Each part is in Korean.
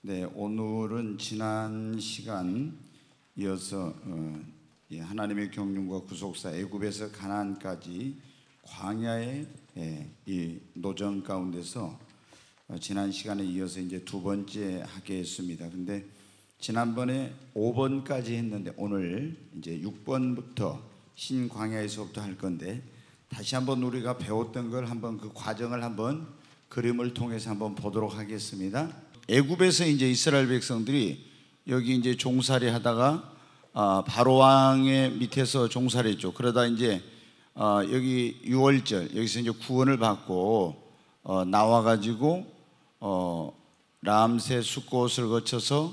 네, 오늘은 지난 시간 이어서 어, 예, 하나님의 경륜과 구속사 애굽에서 가난까지 광야의 예, 이 노정 가운데서 어, 지난 시간에 이어서 이제 두 번째 하게 했습니다. 근데 지난번에 5번까지 했는데 오늘 이제 6번부터 신광야에서부터 할 건데 다시 한번 우리가 배웠던 걸 한번 그 과정을 한번 그림을 통해서 한번 보도록 하겠습니다. 애굽에서 이제 이스라엘 백성들이 여기 이제 종살이 하다가 아, 바로 왕의 밑에서 종살했죠 그러다 이제 아, 여기 6월절 여기서 이제 구원을 받고 어, 나와 가지고 어, 람세 숲곳을 거쳐서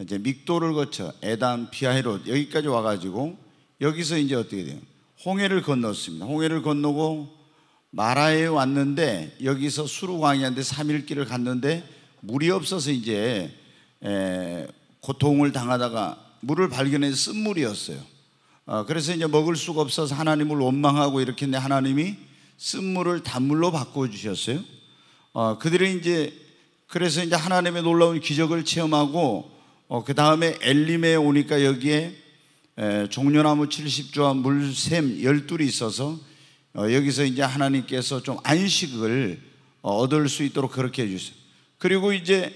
이제 믹도를 거쳐 에단 피아헤롯 여기까지 와 가지고 여기서 이제 어떻게 돼요? 홍해를 건넜습니다. 홍해를 건너고 마라에 왔는데 여기서 수르 광야인데 3일 길을 갔는데 물이 없어서 이제 고통을 당하다가 물을 발견해서 쓴물이었어요. 아, 그래서 이제 먹을 수가 없어서 하나님을 원망하고 이렇게 했는데 하나님이 쓴물을 단물로 바꿔주셨어요. 아, 그들이 이제 그래서 이제 하나님의 놀라운 기적을 체험하고 어, 그 다음에 엘림에 오니까 여기에 종려나무 70조와 물샘 12이 있어서 어, 여기서 이제 하나님께서 좀 안식을 어, 얻을 수 있도록 그렇게 해주세요. 그리고 이제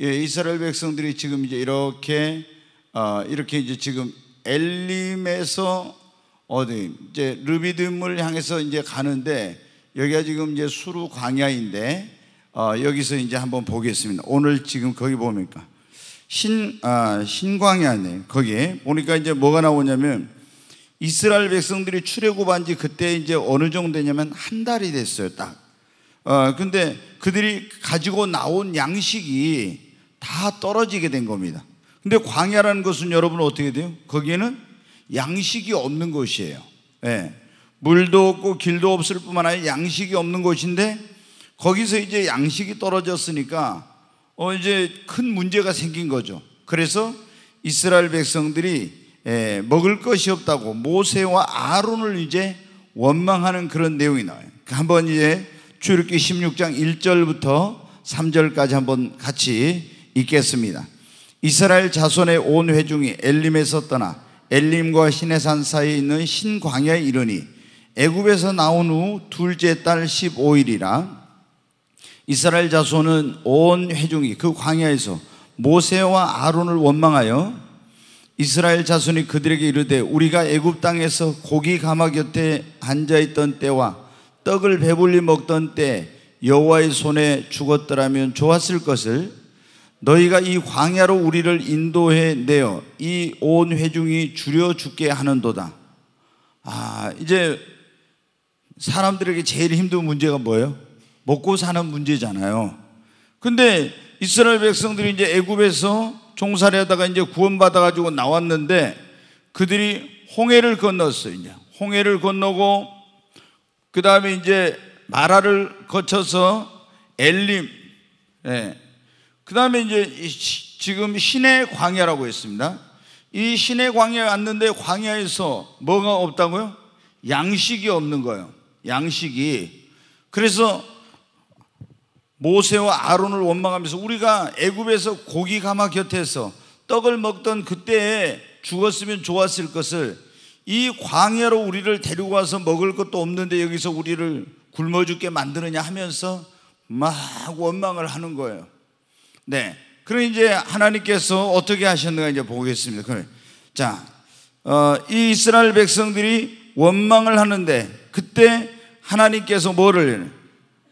예, 이스라엘 백성들이 지금 이제 이렇게 어, 이렇게 이제 지금 엘림에서 어디 이제 르비딤을 향해서 이제 가는데 여기가 지금 이제 수루 광야인데 어, 여기서 이제 한번 보겠습니다. 오늘 지금 거기 보니까 신 아, 신광야네 거기에 보니까 이제 뭐가 나오냐면 이스라엘 백성들이 출애굽한 지 그때 이제 어느 정도냐면 한 달이 됐어요 딱. 어 근데 그들이 가지고 나온 양식이 다 떨어지게 된 겁니다. 근데 광야라는 것은 여러분 어떻게 돼요? 거기에는 양식이 없는 곳이에요. 예. 물도 없고 길도 없을 뿐만 아니라 양식이 없는 곳인데 거기서 이제 양식이 떨어졌으니까 어 이제 큰 문제가 생긴 거죠. 그래서 이스라엘 백성들이 예, 먹을 것이 없다고 모세와 아론을 이제 원망하는 그런 내용이 나와요. 그러니까 한번 이제 출애굽기 16장 1절부터 3절까지 한번 같이 읽겠습니다. 이스라엘 자손의 온 회중이 엘림에서 떠나 엘림과 시내산 사이에 있는 신광야에 이르니 애굽에서 나온 후 둘째 달 15일이라 이스라엘 자손은 온 회중이 그 광야에서 모세와 아론을 원망하여 이스라엘 자손이 그들에게 이르되 우리가 애굽 땅에서 고기 가마 곁에 앉아 있던 때와 떡을 배불리 먹던 때 여호와의 손에 죽었더라면 좋았을 것을 너희가 이 광야로 우리를 인도해 내어 이 온 회중이 줄여 죽게 하는도다. 아, 이제 사람들에게 제일 힘든 문제가 뭐예요? 먹고 사는 문제잖아요. 근데 이스라엘 백성들이 이제 애굽에서 종살이하다가 이제 구원받아 가지고 나왔는데 그들이 홍해를 건넜어요. 이제 홍해를 건너고 그 다음에 이제 마라를 거쳐서 엘림. 예. 그 다음에 이제 지금 신의 광야라고 했습니다. 이 신의 광야에 왔는데 광야에서 뭐가 없다고요? 양식이 없는 거예요. 양식이. 그래서 모세와 아론을 원망하면서 우리가 애굽에서 고기 가마 곁에서 떡을 먹던 그때에 죽었으면 좋았을 것을 이 광야로 우리를 데리고 와서 먹을 것도 없는데 여기서 우리를 굶어 죽게 만드느냐 하면서 막 원망을 하는 거예요. 네. 그럼 이제 하나님께서 어떻게 하셨는가 이제 보겠습니다. 그래. 자, 어, 이 이스라엘 백성들이 원망을 하는데 그때 하나님께서 뭐를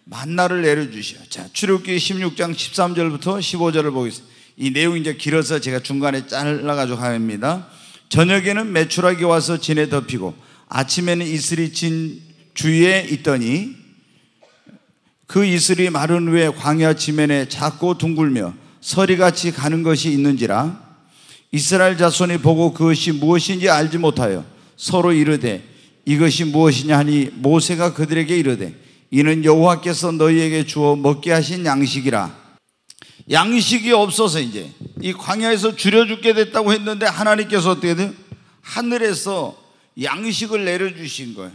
만나를 내려주셔. 자, 출애굽기 16장 13절부터 15절을 보겠습니다. 이 내용 이제 길어서 제가 중간에 잘라가지고 합니다. 저녁에는 매출하기 와서 진에 덮이고 아침에는 이슬이 진 주위에 있더니 그 이슬이 마른 후에 광야 지면에 작고 둥글며 서리같이 가는 것이 있는지라 이스라엘 자손이 보고 그것이 무엇인지 알지 못하여 서로 이르되 이것이 무엇이냐 하니 모세가 그들에게 이르되 이는 여호와께서 너희에게 주어 먹게 하신 양식이라 양식이 없어서 이제 이 광야에서 줄여 죽게 됐다고 했는데 하나님께서 어떻게 돼요? 하늘에서 양식을 내려주신 거예요.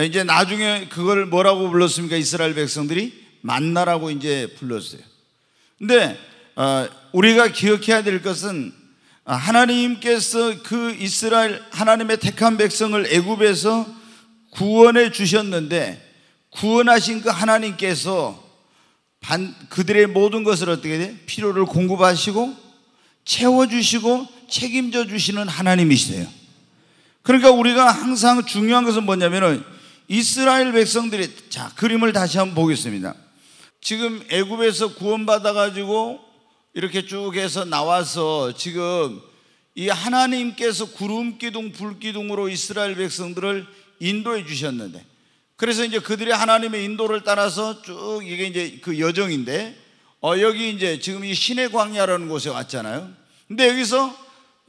이제 나중에 그걸 뭐라고 불렀습니까? 이스라엘 백성들이 만나라고 이제 불렀어요. 근데 어, 우리가 기억해야 될 것은 하나님께서 그 이스라엘 하나님의 택한 백성을 애굽에서 구원해 주셨는데 구원하신 그 하나님께서 반, 그들의 모든 것을 어떻게 돼? 필요를 공급하시고 채워주시고 책임져 주시는 하나님이시세요. 그러니까 우리가 항상 중요한 것은 뭐냐면은 이스라엘 백성들이 자 그림을 다시 한번 보겠습니다. 지금 애굽에서 구원받아 가지고 이렇게 쭉 해서 나와서 지금 이 하나님께서 구름 기둥 불 기둥으로 이스라엘 백성들을 인도해 주셨는데 그래서 이제 그들이 하나님의 인도를 따라서 쭉 이게 이제 그 여정인데 어 여기 이제 지금 이 신의 광야라는 곳에 왔잖아요. 근데 여기서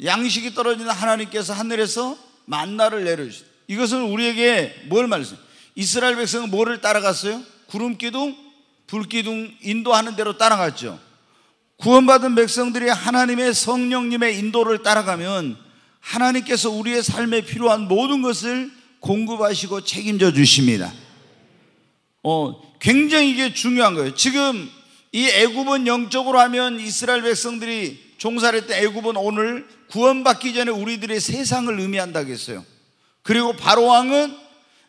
양식이 떨어지는 하나님께서 하늘에서 만나를 내려주신 이것은 우리에게 뭘 말씀? 이스라엘 백성은 뭐를 따라갔어요? 구름 기둥, 불 기둥 인도하는 대로 따라갔죠. 구원받은 백성들이 하나님의 성령님의 인도를 따라가면 하나님께서 우리의 삶에 필요한 모든 것을 공급하시고 책임져 주십니다. 어, 굉장히 이게 중요한 거예요. 지금 이 애굽은 영적으로 하면 이스라엘 백성들이 종살이 때 애굽은 오늘 구원받기 전에 우리들의 세상을 의미한다고 했어요. 그리고 바로 왕은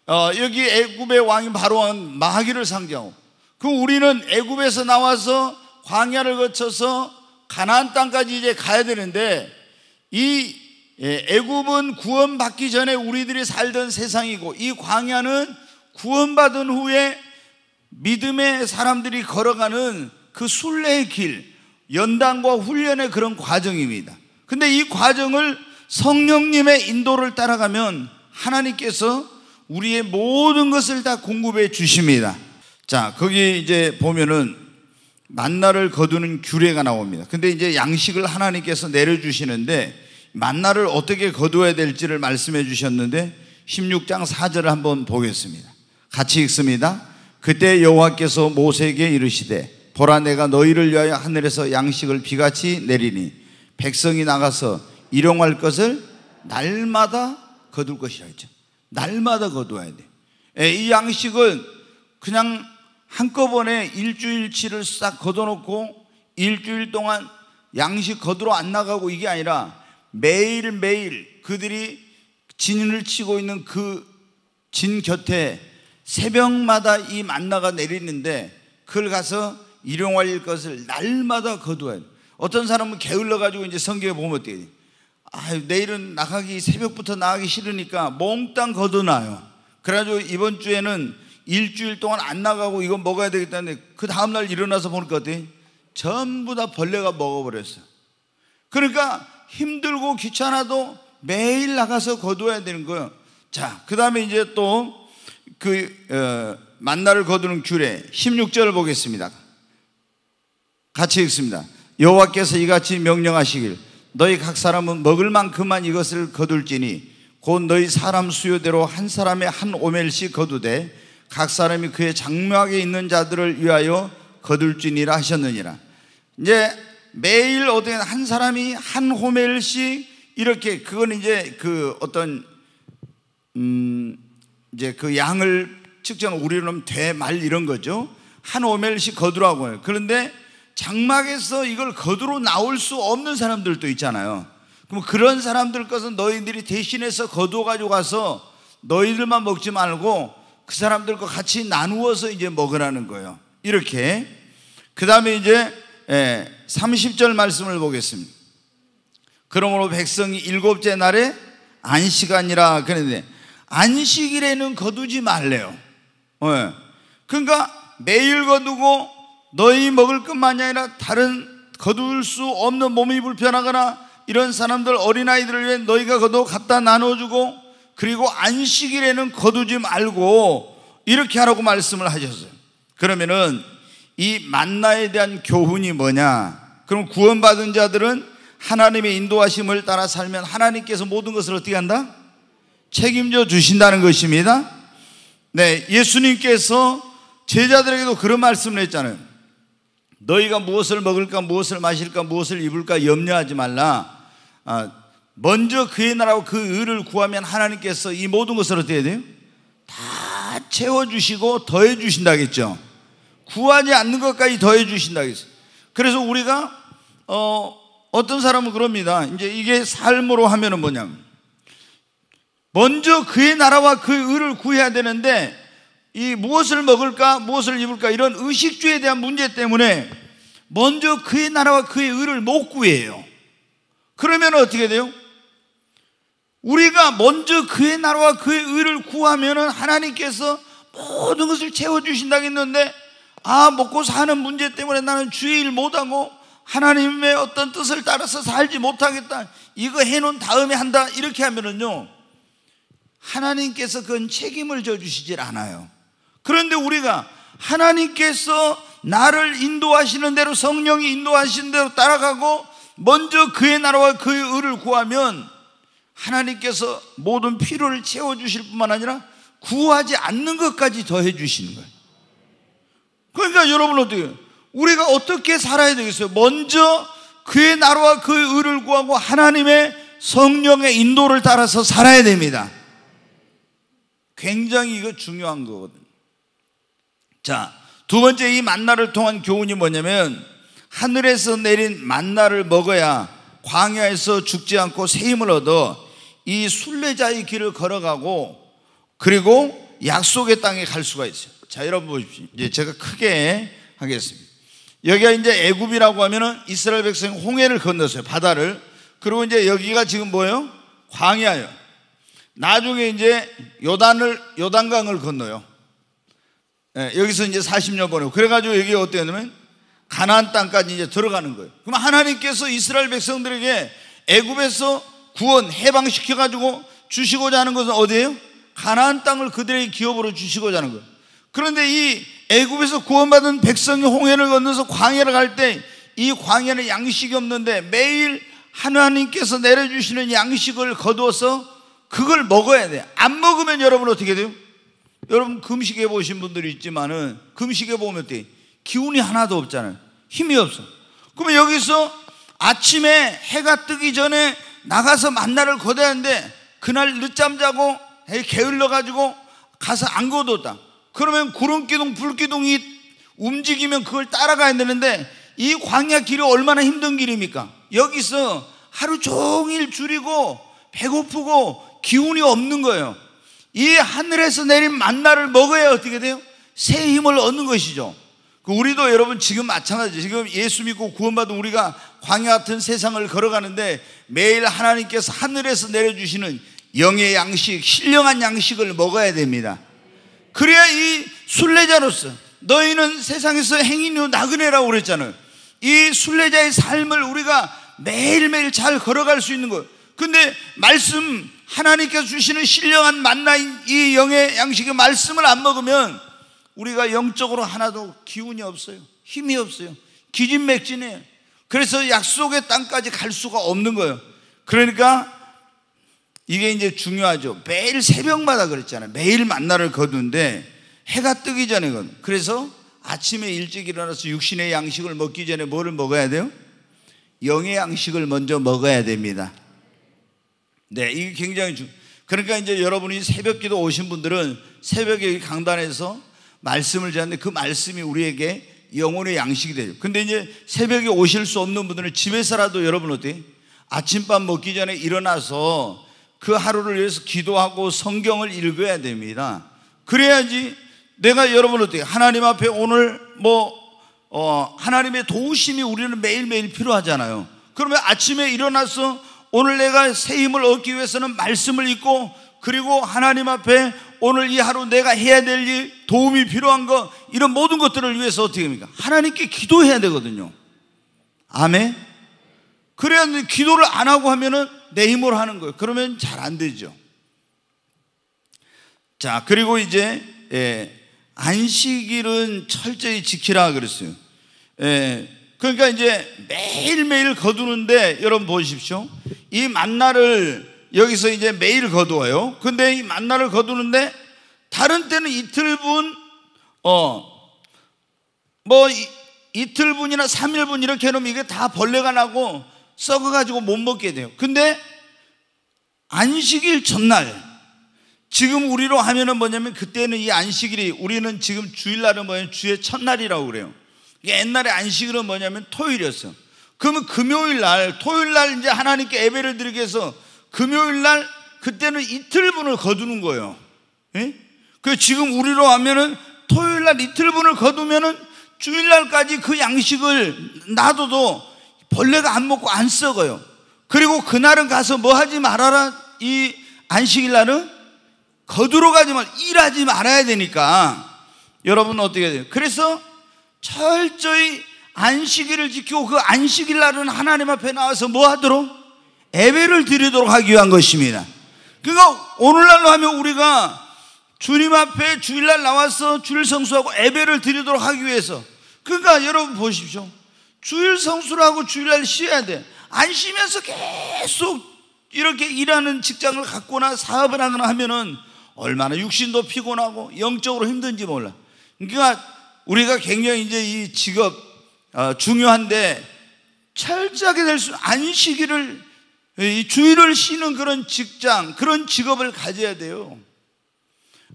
어, 여기 애굽의 왕인 바로 왕은 마귀를 상징하고 그 우리는 애굽에서 나와서 광야를 거쳐서 가나안 땅까지 이제 가야 되는데 이 예, 애굽은 구원받기 전에 우리들이 살던 세상이고 이 광야는 구원받은 후에 믿음의 사람들이 걸어가는 그 순례의 길, 연단과 훈련의 그런 과정입니다. 근데 이 과정을 성령님의 인도를 따라가면 하나님께서 우리의 모든 것을 다 공급해 주십니다. 자, 거기 이제 보면은 만나를 거두는 규례가 나옵니다. 근데 이제 양식을 하나님께서 내려주시는데 만나를 어떻게 거두어야 될지를 말씀해 주셨는데 16장 4절을 한번 보겠습니다. 같이 읽습니다. 그때 여호와께서 모세에게 이르시되 보라 내가 너희를 위하여 하늘에서 양식을 비같이 내리니 백성이 나가서 일용할 것을 날마다 거둘 것이라 했죠. 날마다 거두어야 돼. 예, 이 양식은 그냥 한꺼번에 일주일치를 싹 거둬놓고 일주일 동안 양식 거두러 안 나가고 이게 아니라 매일매일 그들이 진을 치고 있는 그 진 곁에 새벽마다 이 만나가 내리는데 그걸 가서 일용할 것을 날마다 거두어요. 어떤 사람은 게을러 가지고 이제 성경에 보면 어때요 아, 내일은 나가기 새벽부터 나가기 싫으니까 몽땅 거둬놔요. 그래가지고 이번 주에는 일주일 동안 안 나가고 이건 먹어야 되겠다는데 그 다음 날 일어나서 보니까 어때? 전부 다 벌레가 먹어버렸어. 요 그러니까 힘들고 귀찮아도 매일 나가서 거둬야 되는 거예요. 자, 그 다음에 이제 또 그, 어, 만나를 거두는 규례 16절을 보겠습니다. 같이 읽습니다. 여호와께서 이같이 명령하시길 너희 각 사람은 먹을 만큼만 이것을 거둘지니 곧 너희 사람 수요대로 한 사람의 한 오멜씩 거두되 각 사람이 그의 장막에 있는 자들을 위하여 거둘지니라 하셨느니라. 이제 매일 어떻게 한 사람이 한 호멜씩 이렇게 그건 이제 그 어떤 음 이제 그 양을 측정 우리로 하면 돼 말 이런 거죠. 한 호멜씩 거두라고 요 그런데 장막에서 이걸 거두러 나올 수 없는 사람들도 있잖아요. 그럼 그런 사람들 것은 너희들이 대신해서 거두어 가져가서 너희들만 먹지 말고 그 사람들과 같이 나누어서 이제 먹으라는 거예요. 이렇게. 그 다음에 이제 30절 예, 말씀을 보겠습니다. 그러므로 백성이 일곱째 날에 안식아니라 그랬는데 안식일에는 거두지 말래요. 예, 그러니까 매일 거두고 너희 먹을 것만이 아니라 다른 거둘 수 없는 몸이 불편하거나 이런 사람들 어린아이들을 위해 너희가 거두 갖다 나눠주고 그리고 안식일에는 거두지 말고 이렇게 하라고 말씀을 하셨어요. 그러면은 이 만나에 대한 교훈이 뭐냐? 그럼 구원받은 자들은 하나님의 인도하심을 따라 살면 하나님께서 모든 것을 어떻게 한다? 책임져 주신다는 것입니다. 네, 예수님께서 제자들에게도 그런 말씀을 했잖아요. 너희가 무엇을 먹을까, 무엇을 마실까, 무엇을 입을까 염려하지 말라. 아, 먼저 그의 나라와 그 의를 구하면 하나님께서 이 모든 것을 어떻게 해야 돼요? 다 채워주시고 더해주신다겠죠. 구하지 않는 것까지 더해 주신다 그랬어요. 그래서 우리가 어, 어떤 사람은 그럽니다. 이제 이게 삶으로 하면은 뭐냐면 먼저 그의 나라와 그의 의를 구해야 되는데 이 무엇을 먹을까 무엇을 입을까 이런 의식주에 대한 문제 때문에 먼저 그의 나라와 그의 의를 못 구해요. 그러면 어떻게 돼요? 우리가 먼저 그의 나라와 그의 의를 구하면은 하나님께서 모든 것을 채워 주신다고 했는데 아, 먹고 사는 문제 때문에 나는 주의 일 못하고 하나님의 어떤 뜻을 따라서 살지 못하겠다. 이거 해놓은 다음에 한다. 이렇게 하면은요. 하나님께서 그건 책임을 져주시질 않아요. 그런데 우리가 하나님께서 나를 인도하시는 대로 성령이 인도하시는 대로 따라가고 먼저 그의 나라와 그의 의를 구하면 하나님께서 모든 필요를 채워주실 뿐만 아니라 구하지 않는 것까지 더해 주시는 거예요. 그러니까 여러분 어떻게 우리가 어떻게 살아야 되겠어요? 먼저 그의 나라와 그의 의를 구하고 하나님의 성령의 인도를 따라서 살아야 됩니다. 굉장히 이거 중요한 거거든요. 자, 두 번째 이 만나를 통한 교훈이 뭐냐면 하늘에서 내린 만나를 먹어야 광야에서 죽지 않고 새 힘을 얻어 이 순례자의 길을 걸어가고 그리고 약속의 땅에 갈 수가 있어요. 자, 여러분 보십시오. 이제 제가 크게 하겠습니다. 여기가 이제 애굽이라고 하면은 이스라엘 백성 홍해를 건너서요. 바다를. 그리고 이제 여기가 지금 뭐예요? 광야예요. 나중에 이제 요단을 요단강을 건너요. 예, 여기서 이제 40년 보내고 그래가지고 여기 어땠냐면 가나안 땅까지 이제 들어가는 거예요. 그럼 하나님께서 이스라엘 백성들에게 애굽에서 구원 해방시켜 가지고 주시고자 하는 것은 어디예요? 가나안 땅을 그들의 기업으로 주시고자 하는 거예요. 그런데 이 애굽에서 구원받은 백성이 홍해를 건너서 광야를 갈 때 이 광야는 양식이 없는데 매일 하나님께서 내려주시는 양식을 거두어서 그걸 먹어야 돼. 안 먹으면 여러분 어떻게 돼요? 여러분 금식해 보신 분들이 있지만은 금식해 보면 어때? 기운이 하나도 없잖아요. 힘이 없어. 그러면 여기서 아침에 해가 뜨기 전에 나가서 만나를 거둬야 하는데 그날 늦잠 자고 게을러 가지고 가서 안 거뒀다. 그러면 구름 기둥, 불 기둥이 움직이면 그걸 따라가야 되는데 이 광야 길이 얼마나 힘든 길입니까? 여기서 하루 종일 줄이고 배고프고 기운이 없는 거예요. 이 하늘에서 내린 만나를 먹어야 어떻게 돼요? 새 힘을 얻는 것이죠. 그 우리도 여러분 지금 마찬가지. 지금 예수 믿고 구원받은 우리가 광야 같은 세상을 걸어가는데 매일 하나님께서 하늘에서 내려주시는 영의 양식, 신령한 양식을 먹어야 됩니다. 그래야 이 순례자로서 너희는 세상에서 행인요 나그네라고 그랬잖아요. 이 순례자의 삶을 우리가 매일매일 잘 걸어갈 수 있는 것. 근데 말씀 하나님께서 주시는 신령한 만나인 이 영의 양식의 말씀을 안 먹으면 우리가 영적으로 하나도 기운이 없어요. 힘이 없어요. 기진맥진해요. 그래서 약속의 땅까지 갈 수가 없는 거예요. 그러니까 이게 이제 중요하죠. 매일 새벽마다 그랬잖아요. 매일 만나를 거두는데 해가 뜨기 전에 건 그래서 아침에 일찍 일어나서 육신의 양식을 먹기 전에 뭐를 먹어야 돼요? 영의 양식을 먼저 먹어야 됩니다. 네, 이게 굉장히 중. 그러니까 이제 여러분이 새벽기도 오신 분들은 새벽에 강단에서 말씀을 전하는데 그 말씀이 우리에게 영혼의 양식이 되죠. 근데 이제 새벽에 오실 수 없는 분들은 집에서라도 여러분 어때? 아침밥 먹기 전에 일어나서 그 하루를 위해서 기도하고 성경을 읽어야 됩니다. 그래야지 내가 여러분 어떻게 하나님 앞에 오늘 뭐 어, 하나님의 도우심이 우리는 매일매일 필요하잖아요. 그러면 아침에 일어나서 오늘 내가 새 힘을 얻기 위해서는 말씀을 읽고 그리고 하나님 앞에 오늘 이 하루 내가 해야 될 일, 도움이 필요한 거 이런 모든 것들을 위해서 어떻게 합니까? 하나님께 기도해야 되거든요. 아멘. 그래야 기도를 안 하고 하면은 내 힘으로 하는 거예요. 그러면 잘 안 되죠. 자, 그리고 이제 예, 안식일은 철저히 지키라 그랬어요. 예, 그러니까 이제 매일매일 거두는데 여러분 보십시오. 이 만나를 여기서 이제 매일 거두어요. 근데 이 만나를 거두는데 다른 때는 이틀분 어뭐 이틀분이나 3일분 이렇게 해놓으면 이게 다 벌레가 나고 썩어가지고 못 먹게 돼요. 근데 안식일 전날 지금 우리로 하면은 뭐냐면 그때는 이 안식일이 우리는 지금 주일날은 뭐냐면 주의 첫날이라고 그래요. 옛날에 안식일은 뭐냐면 토요일이었어. 그러면 금요일 날, 토요일 날 이제 하나님께 예배를 드리게해서 금요일 날 그때는 이틀분을 거두는 거예요. 예? 그 지금 우리로 하면은 토요일 날 이틀분을 거두면은 주일날까지 그 양식을 놔둬도 벌레가 안 먹고 안 썩어요. 그리고 그날은 가서 뭐 하지 말아라. 이 안식일 날은 거두러 가지 말, 일하지 말아야 되니까 여러분 은 어떻게 해야 돼요? 그래서 철저히 안식일을 지키고 그 안식일 날은 하나님 앞에 나와서 뭐 하도록? 예배를 드리도록 하기 위한 것입니다. 그러니까 오늘날로 하면 우리가 주님 앞에 주일날 나와서 주일 성수하고 예배를 드리도록 하기 위해서 그러니까 여러분 보십시오. 주일 성수라고 주일날 쉬어야 돼. 안 쉬면서 계속 이렇게 일하는 직장을 갖거나 사업을 하거나 하면은 얼마나 육신도 피곤하고 영적으로 힘든지 몰라. 그러니까 우리가 굉장히 이제 이 직업 어, 중요한데 철저하게 될 수 안 쉬기를 주일을 쉬는 그런 직장 그런 직업을 가져야 돼요.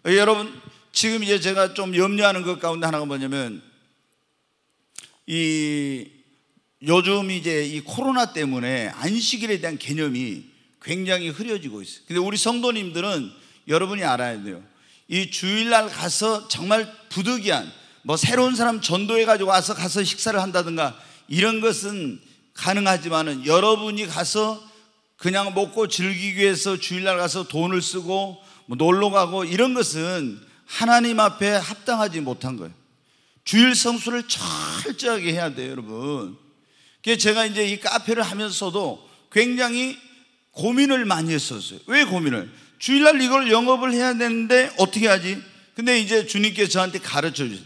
어, 여러분 지금 이제 제가 좀 염려하는 것 가운데 하나가 뭐냐면 이 요즘 이제 이 코로나 때문에 안식일에 대한 개념이 굉장히 흐려지고 있어요. 근데 우리 성도님들은 여러분이 알아야 돼요. 이 주일날 가서 정말 부득이한 뭐 새로운 사람 전도해 가지고 와서 가서 식사를 한다든가 이런 것은 가능하지만은 여러분이 가서 그냥 먹고 즐기기 위해서 주일날 가서 돈을 쓰고 뭐 놀러 가고 이런 것은 하나님 앞에 합당하지 못한 거예요. 주일 성수를 철저하게 해야 돼요, 여러분. 그 제가 이제 이 카페를 하면서도 굉장히 고민을 많이 했었어요. 왜 고민을? 주일날 이걸 영업을 해야 되는데 어떻게 하지? 근데 이제 주님께서 저한테 가르쳐 주세요.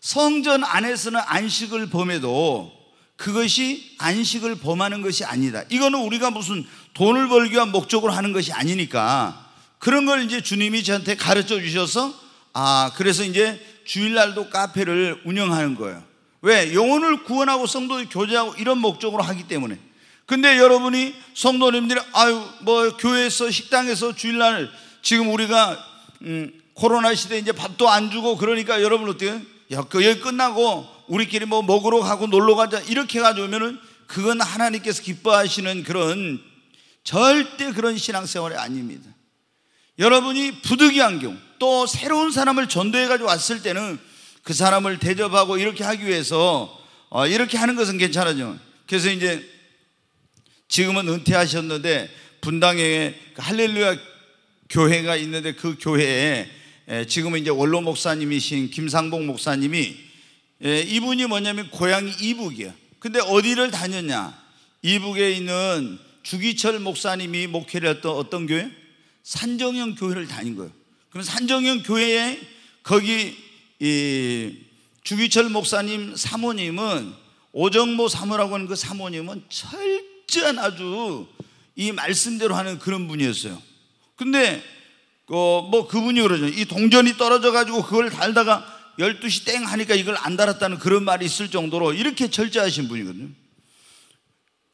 성전 안에서는 안식을 범해도 그것이 안식을 범하는 것이 아니다. 이거는 우리가 무슨 돈을 벌기 위한 목적으로 하는 것이 아니니까 그런 걸 이제 주님이 저한테 가르쳐 주셔서 아, 그래서 이제 주일날도 카페를 운영하는 거예요. 왜? 영혼을 구원하고 성도들 교제하고 이런 목적으로 하기 때문에. 근데 여러분이 성도님들이 아유 뭐 교회에서 식당에서 주일날 지금 우리가 음, 코로나 시대 이제 밥도 안 주고 그러니까 여러분 어때요? 야, 그 여기 끝나고 우리끼리 뭐 먹으러 가고 놀러 가자 이렇게 가져오면은 그건 하나님께서 기뻐하시는 그런 절대 그런 신앙생활이 아닙니다. 여러분이 부득이한 경우 또 새로운 사람을 전도해 가지고 왔을 때는 그 사람을 대접하고 이렇게 하기 위해서 어, 이렇게 하는 것은 괜찮아요. 그래서 이제 지금은 은퇴하셨는데 분당에 그 할렐루야 교회가 있는데 그 교회에 지금은 이제 원로 목사님이신 김상복 목사님이 이분이 뭐냐면 고향이 이북이에요. 근데 어디를 다녔냐? 이북에 있는 주기철 목사님이 목회를 했던 어떤 교회? 산정형 교회를 다닌 거예요. 그럼 산정형 교회에 거기 이 주기철 목사님 사모님은 오정모 사모라고 하는 그 사모님은 철저한 아주 이 말씀대로 하는 그런 분이었어요. 근데 그 뭐 그분이 그러죠. 이 동전이 떨어져 가지고 그걸 달다가 12시 땡 하니까 이걸 안 달았다는 그런 말이 있을 정도로 이렇게 철저하신 분이거든요.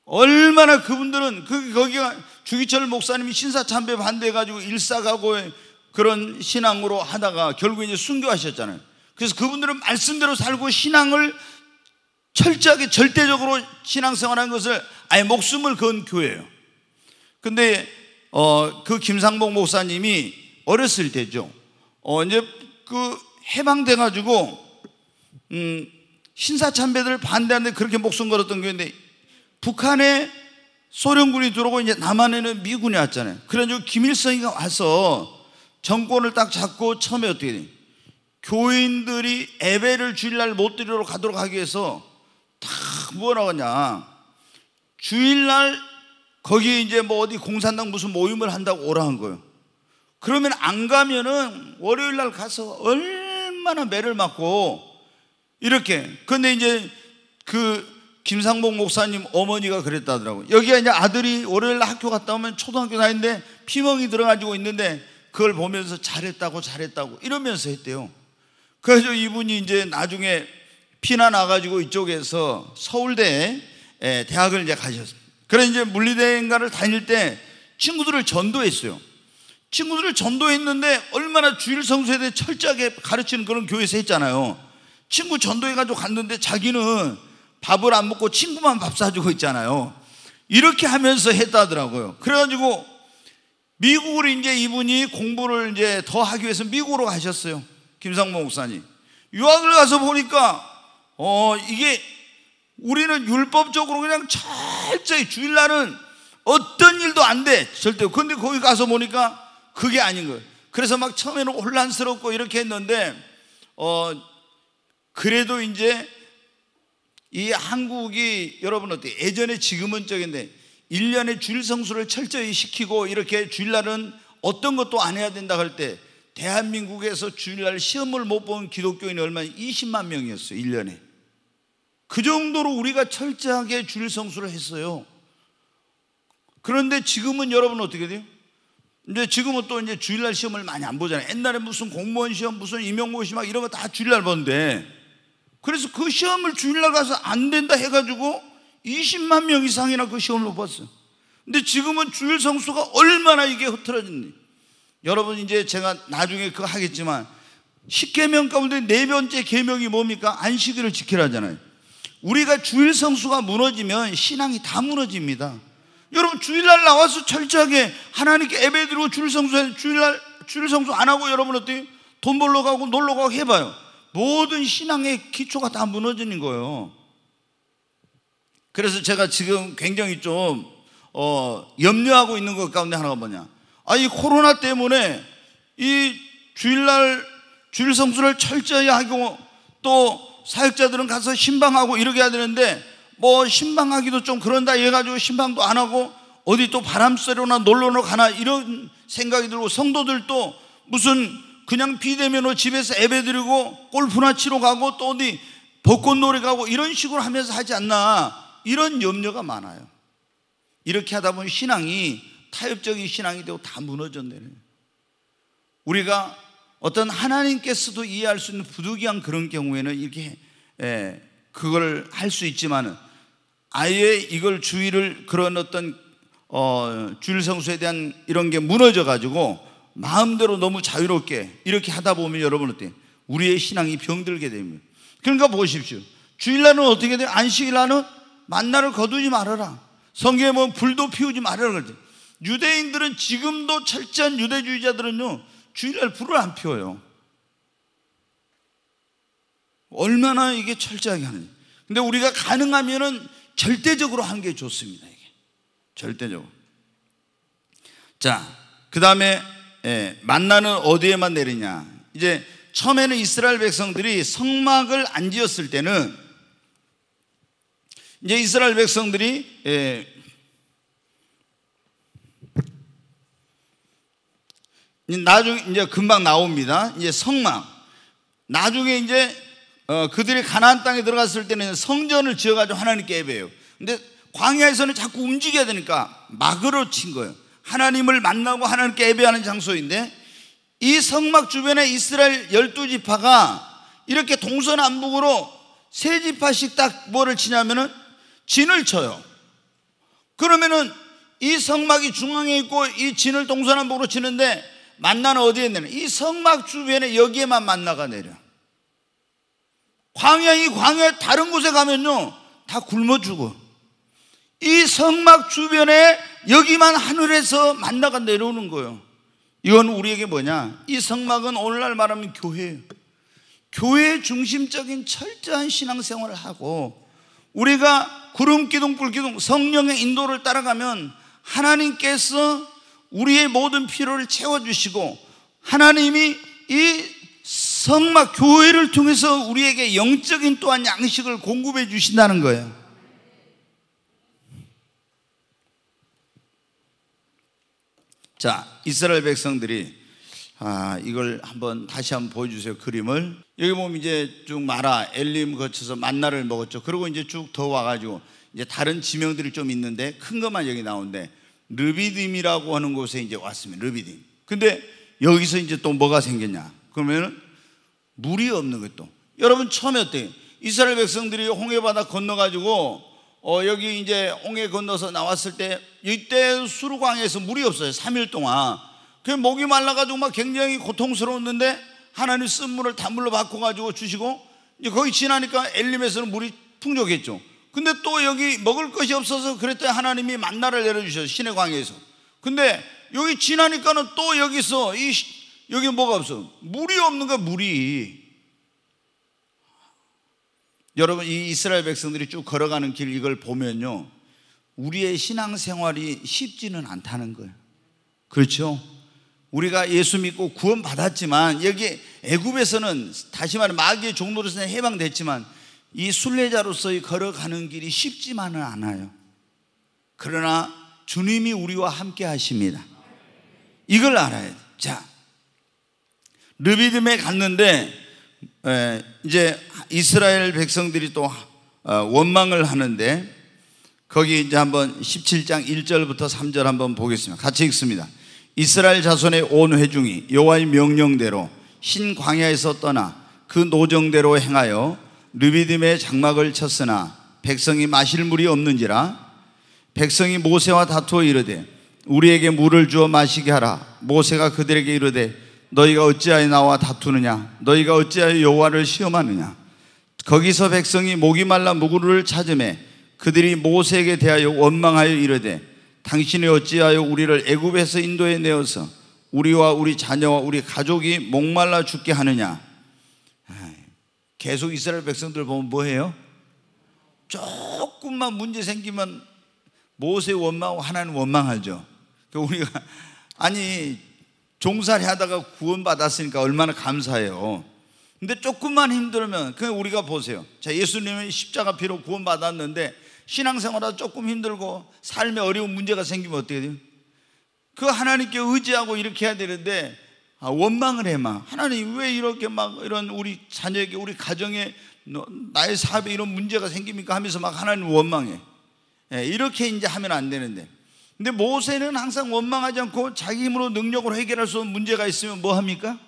얼마나 그분들은 그 거기가 주기철 목사님이 신사참배 반대해 가지고 일사가고에 그런 신앙으로 하다가 결국 이제 순교하셨잖아요. 그래서 그분들은 말씀대로 살고 신앙을 철저하게 절대적으로 신앙생활한 것을 아예 목숨을 건 교회예요. 근데 어, 그 김상복 목사님이 어렸을 때죠. 어, 이제 그 해방돼 가지고 음, 신사 참배들을 반대하는데 그렇게 목숨 걸었던 교회인데 북한에 소련군이 들어오고 이제 남한에는 미군이 왔잖아요. 그래가지고 김일성이가 와서 정권을 딱 잡고 처음에 어떻게 돼? 교인들이 예배를 주일날 못 드리러 가도록 하기 위해서 다 뭐라고 하냐? 주일날 거기 이제 뭐 어디 공산당 무슨 모임을 한다고 오라 한 거예요. 그러면 안 가면은 월요일 날 가서 얼마나 매를 맞고 이렇게. 근데 이제 그 김상봉 목사님 어머니가 그랬다더라고요. 여기가 이제 아들이 월요일 날 학교 갔다 오면 초등학교 다니는데 피멍이 들어가지고 있는데 그걸 보면서 잘했다고 잘했다고 이러면서 했대요. 그래서 이분이 이제 나중에 피난 와가지고 이쪽에서 서울대 대학을 이제 가셨어요. 그래 이제 물리대인가를 다닐 때 친구들을 전도했어요. 친구들을 전도했는데 얼마나 주일 성수에 대해 철저하게 가르치는 그런 교회에서 했잖아요. 친구 전도해가지고 갔는데 자기는 밥을 안 먹고 친구만 밥 사주고 있잖아요. 이렇게 하면서 했다더라고요. 그래가지고 미국으로 이제 이분이 공부를 이제 더 하기 위해서 미국으로 가셨어요. 김상모 목사님. 유학을 가서 보니까 어, 이게 우리는 율법적으로 그냥 철저히 주일날은 어떤 일도 안 돼. 절대. 근데 거기 가서 보니까 그게 아닌 거예요. 그래서 막 처음에는 혼란스럽고 이렇게 했는데 어, 그래도 이제 이 한국이 여러분 어때? 예전에 지금은 적인데 1년의 주일 성수를 철저히 시키고 이렇게 주일날은 어떤 것도 안 해야 된다 할 때 대한민국에서 주일날 시험을 못 본 기독교인이 얼마나 20만 명이었어요. 1년에. 그 정도로 우리가 철저하게 주일 성수를 했어요. 그런데 지금은 여러분 어떻게 돼요? 근데 지금은 또 이제 주일날 시험을 많이 안 보잖아요. 옛날에 무슨 공무원 시험, 무슨 임용고시 막 이런 거 다 주일날 보는데 그래서 그 시험을 주일날 가서 안 된다 해가지고 20만 명 이상이나 그 시험을 봤어요. 근데 지금은 주일 성수가 얼마나 이게 흐트러졌니? 여러분 이제 제가 나중에 그거 하겠지만 십계명 가운데 네 번째 계명이 뭡니까? 안식일을 지키라잖아요. 우리가 주일 성수가 무너지면 신앙이 다 무너집니다. 여러분 주일날 나와서 철저하게 하나님께 예배드리고 주일 성수 주일날 주일 성수 안 하고 여러분 어떻게 돈 벌러 가고 놀러 가고 해봐요. 모든 신앙의 기초가 다 무너지는 거예요. 그래서 제가 지금 굉장히 좀 어, 염려하고 있는 것 가운데 하나가 뭐냐? 아이 코로나 때문에 이 주일날 주일 성수를 철저히 하고 또 사역자들은 가서 신방하고 이렇게 해야 되는데 뭐 신방하기도 좀 그런다 해가지고 신방도 안 하고 어디 또 바람 쐬러나 놀러 가나 이런 생각이 들고 성도들도 무슨 그냥 비대면으로 집에서 예배 드리고 골프나 치러 가고 또 어디 벚꽃 놀이 가고 이런 식으로 하면서 하지 않나 이런 염려가 많아요. 이렇게 하다 보면 신앙이 타협적인 신앙이 되고 다 무너졌네요. 우리가 어떤 하나님께서도 이해할 수 있는 부득이한 그런 경우에는 이렇게 예, 그걸 할 수 있지만은 아예 이걸 주의를 그런 어떤 어, 주일성수에 대한 이런 게 무너져 가지고 마음대로 너무 자유롭게 이렇게 하다 보면 여러분 어때? 우리의 신앙이 병들게 됩니다. 그러니까 보십시오. 주일날은 어떻게 돼요? 안식일날은 만나를 거두지 말아라. 성경에 보면 불도 피우지 말아라 그러지. 유대인들은 지금도 철저한 유대주의자들은요, 주일날 불을 안 피워요. 얼마나 이게 철저하게 하는지. 근데 우리가 가능하면은 절대적으로 하는 게 좋습니다. 이게. 절대적으로. 자, 그 다음에 예, 만나는 어디에만 내리냐. 이제 처음에는 이스라엘 백성들이 성막을 안 지었을 때는 이제 이스라엘 백성들이 예, 나중 이제 금방 나옵니다. 이제 성막 나중에 이제 어, 그들이 가나안 땅에 들어갔을 때는 성전을 지어가지고 하나님께 예배해요. 근데 광야에서는 자꾸 움직여야 되니까 막으로 친 거예요. 하나님을 만나고 하나님께 예배하는 장소인데 이 성막 주변에 이스라엘 열두 지파가 이렇게 동서남북으로 세 지파씩 딱 뭐를 치냐면은 진을 쳐요. 그러면은 이 성막이 중앙에 있고 이 진을 동서남북으로 치는데 만나는 어디에 내려? 이 성막 주변에 여기에만 만나가 내려. 광야 이 광야 다른 곳에 가면요 다 굶어 죽어. 이 성막 주변에 여기만 하늘에서 만나가 내려오는 거예요. 이건 우리에게 뭐냐? 이 성막은 오늘날 말하면 교회예요. 교회 중심적인 철저한 신앙생활을 하고 우리가 구름 기둥, 꿀 기둥, 성령의 인도를 따라가면 하나님께서 우리의 모든 필요를 채워주시고 하나님이 이 성막 교회를 통해서 우리에게 영적인 또한 양식을 공급해 주신다는 거예요. 자, 이스라엘 백성들이 아, 이걸 한번 다시 한번 보여주세요. 그림을. 여기 보면 이제 쭉 마라, 엘림 거쳐서 만나를 먹었죠. 그리고 이제 쭉 더 와가지고 이제 다른 지명들이 좀 있는데 큰 것만 여기 나오는데 르비딤이라고 하는 곳에 이제 왔습니다. 르비딤. 근데 여기서 이제 또 뭐가 생겼냐? 그러면은 물이 없는 것도. 여러분 처음에 어때요? 이스라엘 백성들이 홍해바다 건너가지고 어, 여기 이제 홍해 건너서 나왔을 때 이때 수르광에서 물이 없어요. 3일 동안. 그 목이 말라가지고 막 굉장히 고통스러웠는데 하나님 쓴 물을 단물로 바꿔가지고 주시고 이제 거기 지나니까 엘림에서는 물이 풍족했죠. 근데 또 여기 먹을 것이 없어서 그랬더니 하나님이 만나를 내려주셔서 신의 광에서. 근데 여기 지나니까는 또 여기서 이 여기 뭐가 없어? 물이 없는 거야, 물이. 여러분 이 이스라엘 백성들이 쭉 걸어가는 길 이걸 보면요. 우리의 신앙생활이 쉽지는 않다는 거예요. 그렇죠? 우리가 예수 믿고 구원 받았지만 여기 애굽에서는 다시 말해 마귀의 종로로서는 해방됐지만 이 순례자로서의 걸어가는 길이 쉽지만은 않아요. 그러나 주님이 우리와 함께 하십니다. 이걸 알아야 돼. 자, 르비듬에 갔는데 이제 이스라엘 백성들이 또 어, 원망을 하는데 거기 이제 한번 17장 1절부터 3절 한번 보겠습니다. 같이 읽습니다. 이스라엘 자손의 온 회중이 여호와의 명령대로 신 광야에서 떠나 그 노정대로 행하여 르비딤의 장막을 쳤으나 백성이 마실 물이 없는지라 백성이 모세와 다투어 이르되 우리에게 물을 주어 마시게 하라 모세가 그들에게 이르되 너희가 어찌하여 나와 다투느냐 너희가 어찌하여 여호와를 시험하느냐 거기서 백성이 목이 말라 무구를 찾음에 그들이 모세에게 대하여 원망하여 이르되 당신이 어찌하여 우리를 애굽에서 인도에 내어서 우리와 우리 자녀와 우리 가족이 목말라 죽게 하느냐? 계속 이스라엘 백성들 보면 뭐해요? 조금만 문제 생기면 모세 원망하고 하나님 원망하죠. 그 우리가 아니 종살이 하다가 구원 받았으니까 얼마나 감사해요. 근데 조금만 힘들면 그냥 우리가 보세요. 자 예수님의 십자가 피로 구원 받았는데 신앙생활하다 조금 힘들고 삶에 어려운 문제가 생기면 어떻게 돼요? 그 하나님께 의지하고 이렇게 해야 되는데 아, 원망을 해 막. 하나님 왜 이렇게 막 이런 우리 자녀에게 우리 가정에 나의 사업에 이런 문제가 생깁니까 하면서 막 하나님 원망해. 예, 이렇게 이제 하면 안 되는데. 근데 모세는 항상 원망하지 않고 자기 힘으로 능력으로 해결할 수 없는 문제가 있으면 뭐 합니까?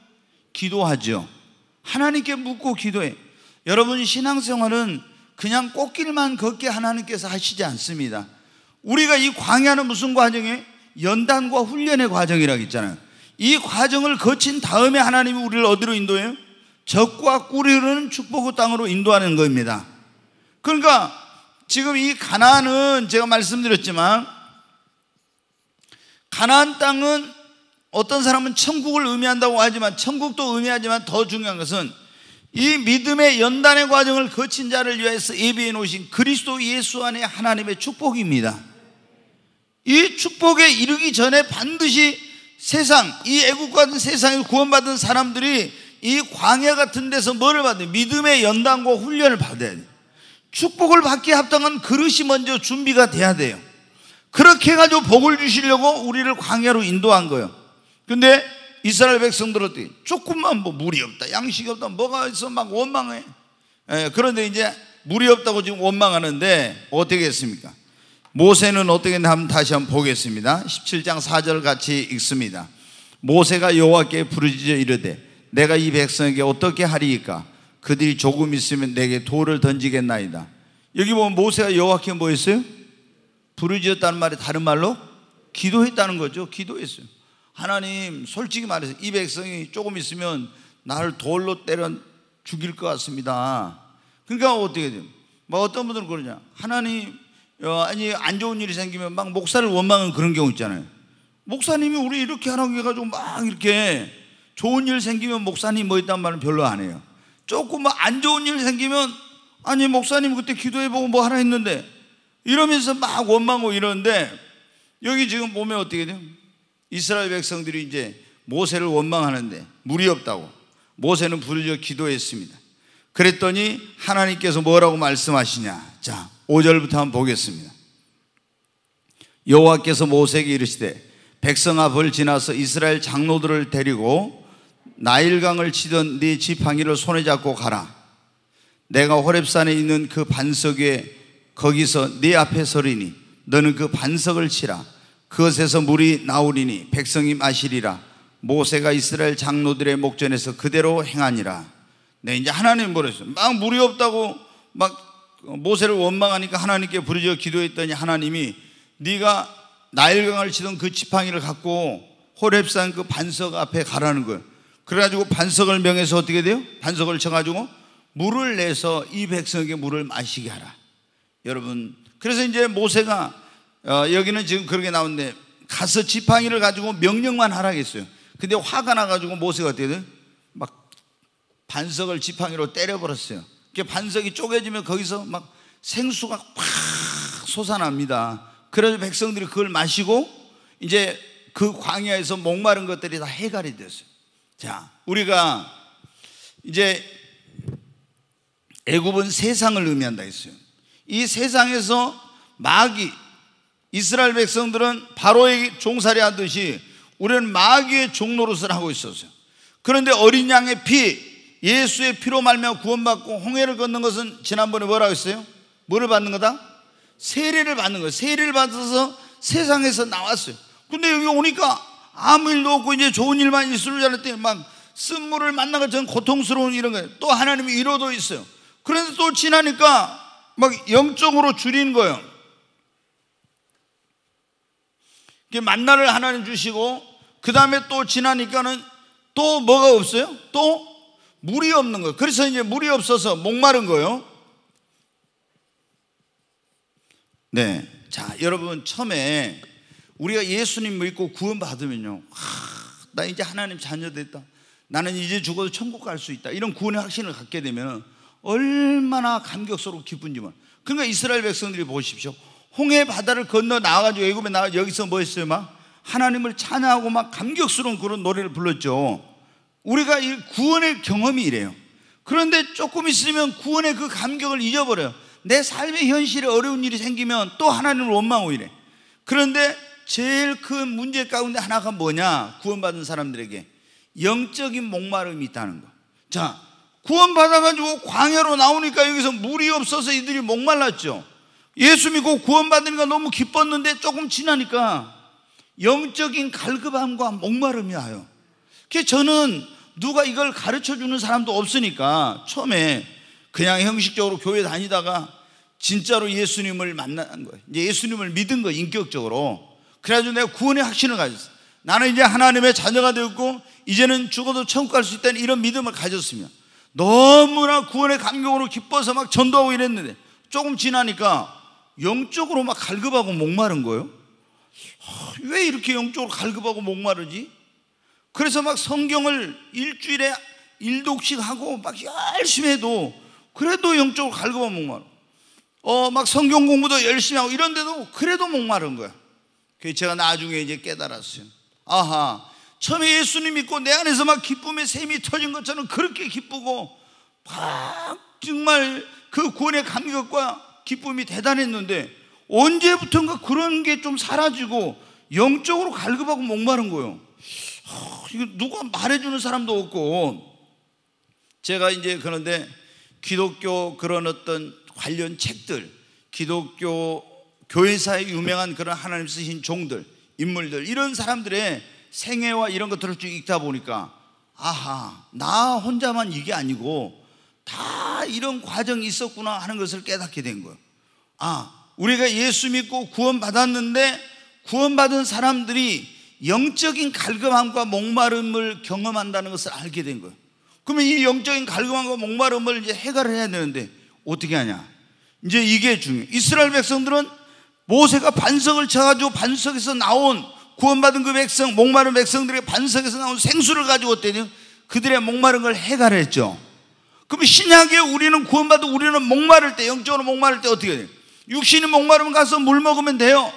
기도하죠. 하나님께 묻고 기도해. 여러분 신앙생활은 그냥 꽃길만 걷게 하나님께서 하시지 않습니다. 우리가 이 광야는 무슨 과정이에요? 연단과 훈련의 과정이라고 했잖아요. 이 과정을 거친 다음에 하나님이 우리를 어디로 인도해요? 적과 꿀이 흐르는 축복의 땅으로 인도하는 겁니다. 그러니까 지금 이가나은 제가 말씀드렸지만 가나 땅은 어떤 사람은 천국을 의미한다고 하지만 천국도 의미하지만 더 중요한 것은 이 믿음의 연단의 과정을 거친 자를 위해서 예비해 놓으신 그리스도 예수 안에 하나님의 축복입니다. 이 축복에 이르기 전에 반드시 세상, 이 애국 같은 세상에 구원받은 사람들이 이 광야 같은 데서 뭐를 받아 믿음의 연단과 훈련을 받아야 돼요. 축복을 받기에 합당한 그릇이 먼저 준비가 돼야 돼요. 그렇게 해가지고 복을 주시려고 우리를 광야로 인도한 거예요. 근데 이스라엘 백성들은 조금만 뭐 물이 없다, 양식이 없다, 뭐가 있어 막 원망해. 예, 그런데 이제 물이 없다고 지금 원망하는데 어떻게 했습니까? 모세는 어떻게 했나 한번 다시 한번 보겠습니다. 17장 4절 같이 읽습니다. 모세가 여호와께 부르짖어 이르되 내가 이 백성에게 어떻게 하리이까 그들이 조금 있으면 내게 돌을 던지겠나이다. 여기 보면 모세가 여호와께 뭐 했어요? 부르짖었다는 말이 다른 말로 기도했다는 거죠. 기도했어요. 하나님 솔직히 말해서 이 백성이 조금 있으면 나를 돌로 때려 죽일 것 같습니다. 그러니까 어떻게 돼요? 뭐 어떤 분들은 그러냐. 하나님, 어, 아니, 안 좋은 일이 생기면 막 목사를 원망하는 그런 경우 있잖아요. 목사님이 우리 이렇게 하라고 해가지고 막 이렇게 좋은 일 생기면 목사님 뭐 있단 말은 별로 안 해요. 조금만 뭐 안 좋은 일 생기면 아니, 목사님 그때 기도해보고 뭐 하나 했는데 이러면서 막 원망하고 이러는데 여기 지금 보면 어떻게 돼요? 이스라엘 백성들이 이제 모세를 원망하는데 물이 없다고 모세는 부르짖어 기도했습니다. 그랬더니 하나님께서 뭐라고 말씀하시냐? 자, 5절부터 한번 보겠습니다. 여호와께서 모세에게 이르시되 백성 앞을 지나서 이스라엘 장로들을 데리고 나일강을 치던 네 지팡이를 손에 잡고 가라. 내가 호렙산에 있는 그 반석 위에 거기서 네 앞에 서리니 너는 그 반석을 치라. 그것에서 물이 나오리니 백성이 마시리라 모세가 이스라엘 장로들의 목전에서 그대로 행하니라 네 이제 하나님 버렸어 막 물이 없다고 막 모세를 원망하니까 하나님께 부르짖어 기도했더니 하나님이 네가 나일강을 치던 그 지팡이를 갖고 호랩산 그 반석 앞에 가라는 거예요 그래가지고 반석을 명해서 어떻게 돼요? 반석을 쳐가지고 물을 내서 이 백성에게 물을 마시게 하라 여러분 그래서 이제 모세가 어, 여기는 지금 그렇게 나오는데 가서 지팡이를 가지고 명령만 하라했어요 근데 화가 나가지고 모세가 어떻게 막 반석을 지팡이로 때려버렸어요. 그 반석이 쪼개지면 거기서 막 생수가 확 솟아납니다. 그래서 백성들이 그걸 마시고 이제 그 광야에서 목마른 것들이 다 해갈이 됐어요. 자, 우리가 이제 애굽은 세상을 의미한다 했어요. 이 세상에서 마귀 이스라엘 백성들은 바로의 종살이 하듯이 우리는 마귀의 종로릇을 하고 있었어요. 그런데 어린 양의 피, 예수의 피로 말며 구원받고 홍해를 걷는 것은 지난번에 뭐라고 했어요? 뭐를 받는 거다? 세례를 받는 거예요. 세례를 받아서 세상에서 나왔어요. 근데 여기 오니까 아무 일도 없고 이제 좋은 일만 있을 줄 알았더니 막 쓴물을 만나가 전 고통스러운 이런 거예요. 또 하나님이 이로도 있어요. 그래서 또 지나니까 막 영적으로 줄인 거예요. 만나를 하나님 주시고 그 다음에 또 지나니까는 또 뭐가 없어요? 또 물이 없는 거예요. 그래서 이제 물이 없어서 목마른 거예요. 네. 자, 여러분 처음에 우리가 예수님 믿고 구원받으면요. 아, 나 이제 하나님 자녀 됐다. 나는 이제 죽어도 천국 갈 수 있다. 이런 구원의 확신을 갖게 되면 얼마나 감격스럽고 기쁜지만. 그러니까 이스라엘 백성들이 보십시오. 홍해 바다를 건너 나와가지고 애굽에 나와 여기서 뭐 했어요? 막 하나님을 찬양하고 막 감격스러운 그런 노래를 불렀죠. 우리가 이 구원의 경험이 이래요. 그런데 조금 있으면 구원의 그 감격을 잊어버려요. 내 삶의 현실에 어려운 일이 생기면 또 하나님을 원망하고 이래. 그런데 제일 큰 문제 가운데 하나가 뭐냐? 구원받은 사람들에게 영적인 목마름이 있다는 거. 자, 구원받아가지고 광야로 나오니까 여기서 물이 없어서 이들이 목말랐죠. 예수 믿고 구원받으니까 너무 기뻤는데 조금 지나니까 영적인 갈급함과 목마름이 와요. 그 저는 누가 이걸 가르쳐 주는 사람도 없으니까 처음에 그냥 형식적으로 교회 다니다가 진짜로 예수님을 만난 거예요. 예수님을 믿은 거 인격적으로. 그래가지고 내가 구원의 확신을 가졌어. 요 나는 이제 하나님의 자녀가 되었고 이제는 죽어도 천국 갈 수 있다는 이런 믿음을 가졌으면 너무나 구원의 감격으로 기뻐서 막 전도하고 이랬는데 조금 지나니까 영적으로 막 갈급하고 목마른 거예요. 왜 이렇게 영적으로 갈급하고 목마르지? 그래서 막 성경을 일주일에 일독씩 하고 막 열심히 해도 그래도 영적으로 갈급하고 목마르. 어, 막 성경 공부도 열심히 하고 이런데도 그래도 목마른 거야. 그 제가 나중에 이제 깨달았어요. 아하. 처음에 예수님 믿고 내 안에서 막 기쁨의 샘이 터진 것처럼 그렇게 기쁘고 막 정말 그 구원의 감격과 기쁨이 대단했는데 언제부턴가 그런 게 좀 사라지고 영적으로 갈급하고 목마른 거예요. 어, 이거 누가 말해주는 사람도 없고 제가 이제 그런데 기독교 그런 어떤 관련 책들 기독교 교회사에 유명한 그런 하나님 쓰신 종들 인물들 이런 사람들의 생애와 이런 것들을 쭉 읽다 보니까 아하 나 혼자만 이게 아니고 다 이런 과정이 있었구나 하는 것을 깨닫게 된 거예요. 아, 우리가 예수 믿고 구원받았는데 구원받은 사람들이 영적인 갈급함과 목마름을 경험한다는 것을 알게 된 거예요. 그러면 이 영적인 갈급함과 목마름을 이제 해결을 해야 되는데 어떻게 하냐? 이제 이게 중요해. 이스라엘 백성들은 모세가 반석을 쳐가지고 반석에서 나온 구원받은 그 백성, 목마른 백성들의 반석에서 나온 생수를 가지고 어때요? 그들의 목마른 걸 해결했죠. 그럼 신약에 우리는 구원받아 우리는 목마를 때 영적으로 목마를 때 어떻게 해요 육신이 목마르면 가서 물 먹으면 돼요.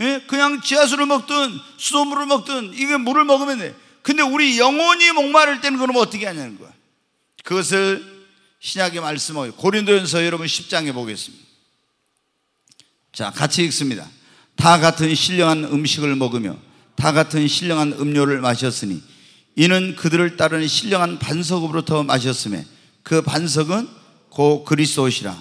예? 그냥 지하수를 먹든 수돗물을 먹든 이게 물을 먹으면 돼. 근데 우리 영혼이 목마를 때는 그럼 어떻게 하냐는 거야. 그것을 신약의 말씀하고 고린도전서 여러분 10장에 보겠습니다. 자, 같이 읽습니다. 다 같은 신령한 음식을 먹으며 다 같은 신령한 음료를 마셨으니 이는 그들을 따르는 신령한 반석으로부터 마셨음에 그 반석은 고 그리스도시라.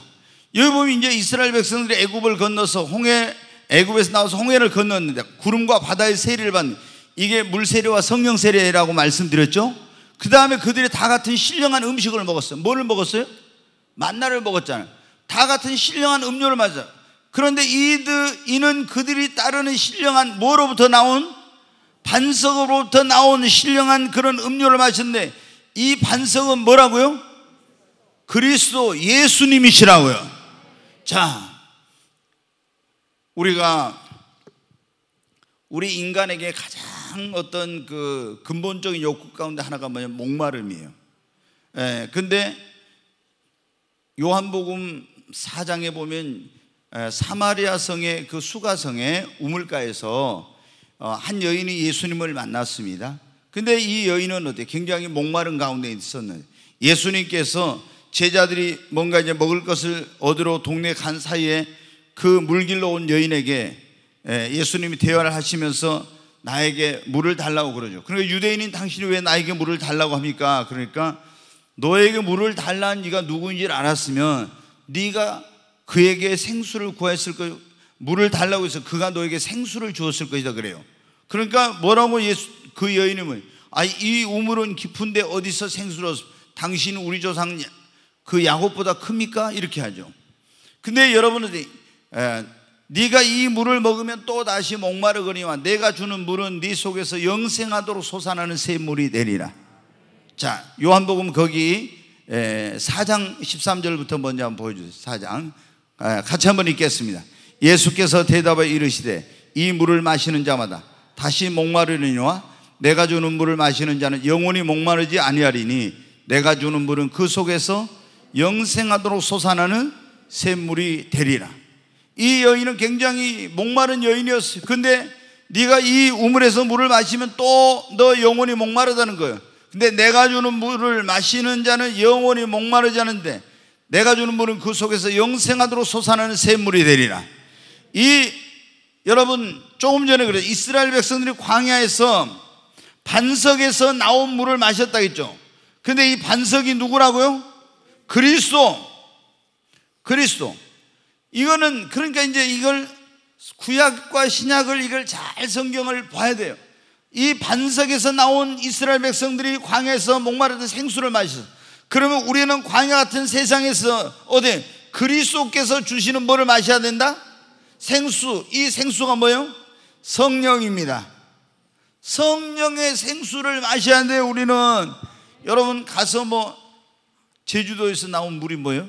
여기 보면 이제 이스라엘 백성들이 애굽을 건너서 홍해 애굽에서 나와서 홍해를 건넜는데 구름과 바다의 세례를 받는 이게 물 세례와 성령 세례라고 말씀드렸죠. 그 다음에 그들이 다 같은 신령한 음식을 먹었어요. 뭐를 먹었어요? 만나를 먹었잖아요. 다 같은 신령한 음료를 마셔. 그런데 이드, 이는 그들이 따르는 신령한 뭐로부터 나온 반석으로부터 나온 신령한 그런 음료를 마셨는데 이 반석은 뭐라고요? 그리스도 예수님이시라고요. 자, 우리가 우리 인간에게 가장 어떤 그 근본적인 욕구 가운데 하나가 뭐냐면 목마름이에요. 예, 근데 요한복음 4장에 보면 예, 사마리아 성의 그 수가성의 우물가에서 어, 한 여인이 예수님을 만났습니다. 근데 이 여인은 어때? 굉장히 목마른 가운데 있었는데 예수님께서 제자들이 뭔가 이제 먹을 것을 얻으러 동네 간 사이에 그 물길로 온 여인에게 예, 예수님이 대화를 하시면서 나에게 물을 달라고 그러죠. 그러니까 유대인인 당신이 왜 나에게 물을 달라고 합니까? 그러니까 너에게 물을 달라는 네가 누구인지를 알았으면 네가 그에게 생수를 구했을 것 물을 달라고 해서 그가 너에게 생수를 주었을 것이다 그래요. 그러니까 뭐라고 예수 그 여인은 아이 우물은 깊은데 어디서 생수를 얻었어? 당신 우리 조상 그 야곱보다 큽니까? 이렇게 하죠. 근데 여러분들이 네가 이 물을 먹으면 또 다시 목마르거니와 내가 주는 물은 네 속에서 영생하도록 솟아나는 새물이되리라 자, 요한복음 거기 에, 4장 13절부터 먼저 한번 보여주세요. 4장. 에, 아, 같이 한번 읽겠습니다. 예수께서 대답하여 이르시되 이 물을 마시는 자마다 다시 목마르느니와 내가 주는 물을 마시는 자는 영원히 목마르지 아니하리니 내가 주는 물은 그 속에서 영생하도록 솟아나는 샘물이 되리라. 이 여인은 굉장히 목마른 여인이었어요. 근데 네가 이 우물에서 물을 마시면 또 너 영혼이 목마르다는 거예요. 근데 내가 주는 물을 마시는 자는 영혼이 목마르지 않은데 내가 주는 물은 그 속에서 영생하도록 솟아나는 샘물이 되리라. 이 여러분 조금 전에 그래 이스라엘 백성들이 광야에서 반석에서 나온 물을 마셨다겠죠. 근데 이 반석이 누구라고요? 그리스도, 그리스도. 이거는 그러니까 이제 이걸 구약과 신약을 이걸 잘 성경을 봐야 돼요. 이 반석에서 나온 이스라엘 백성들이 광에서 목마르던 생수를 마셔. 그러면 우리는 광야 같은 세상에서 어디 그리스도께서 주시는 뭐를 마셔야 된다? 생수. 이 생수가 뭐예요? 성령입니다. 성령의 생수를 마셔야 돼요 우리는 여러분 가서 뭐 제주도에서 나온 물이 뭐예요?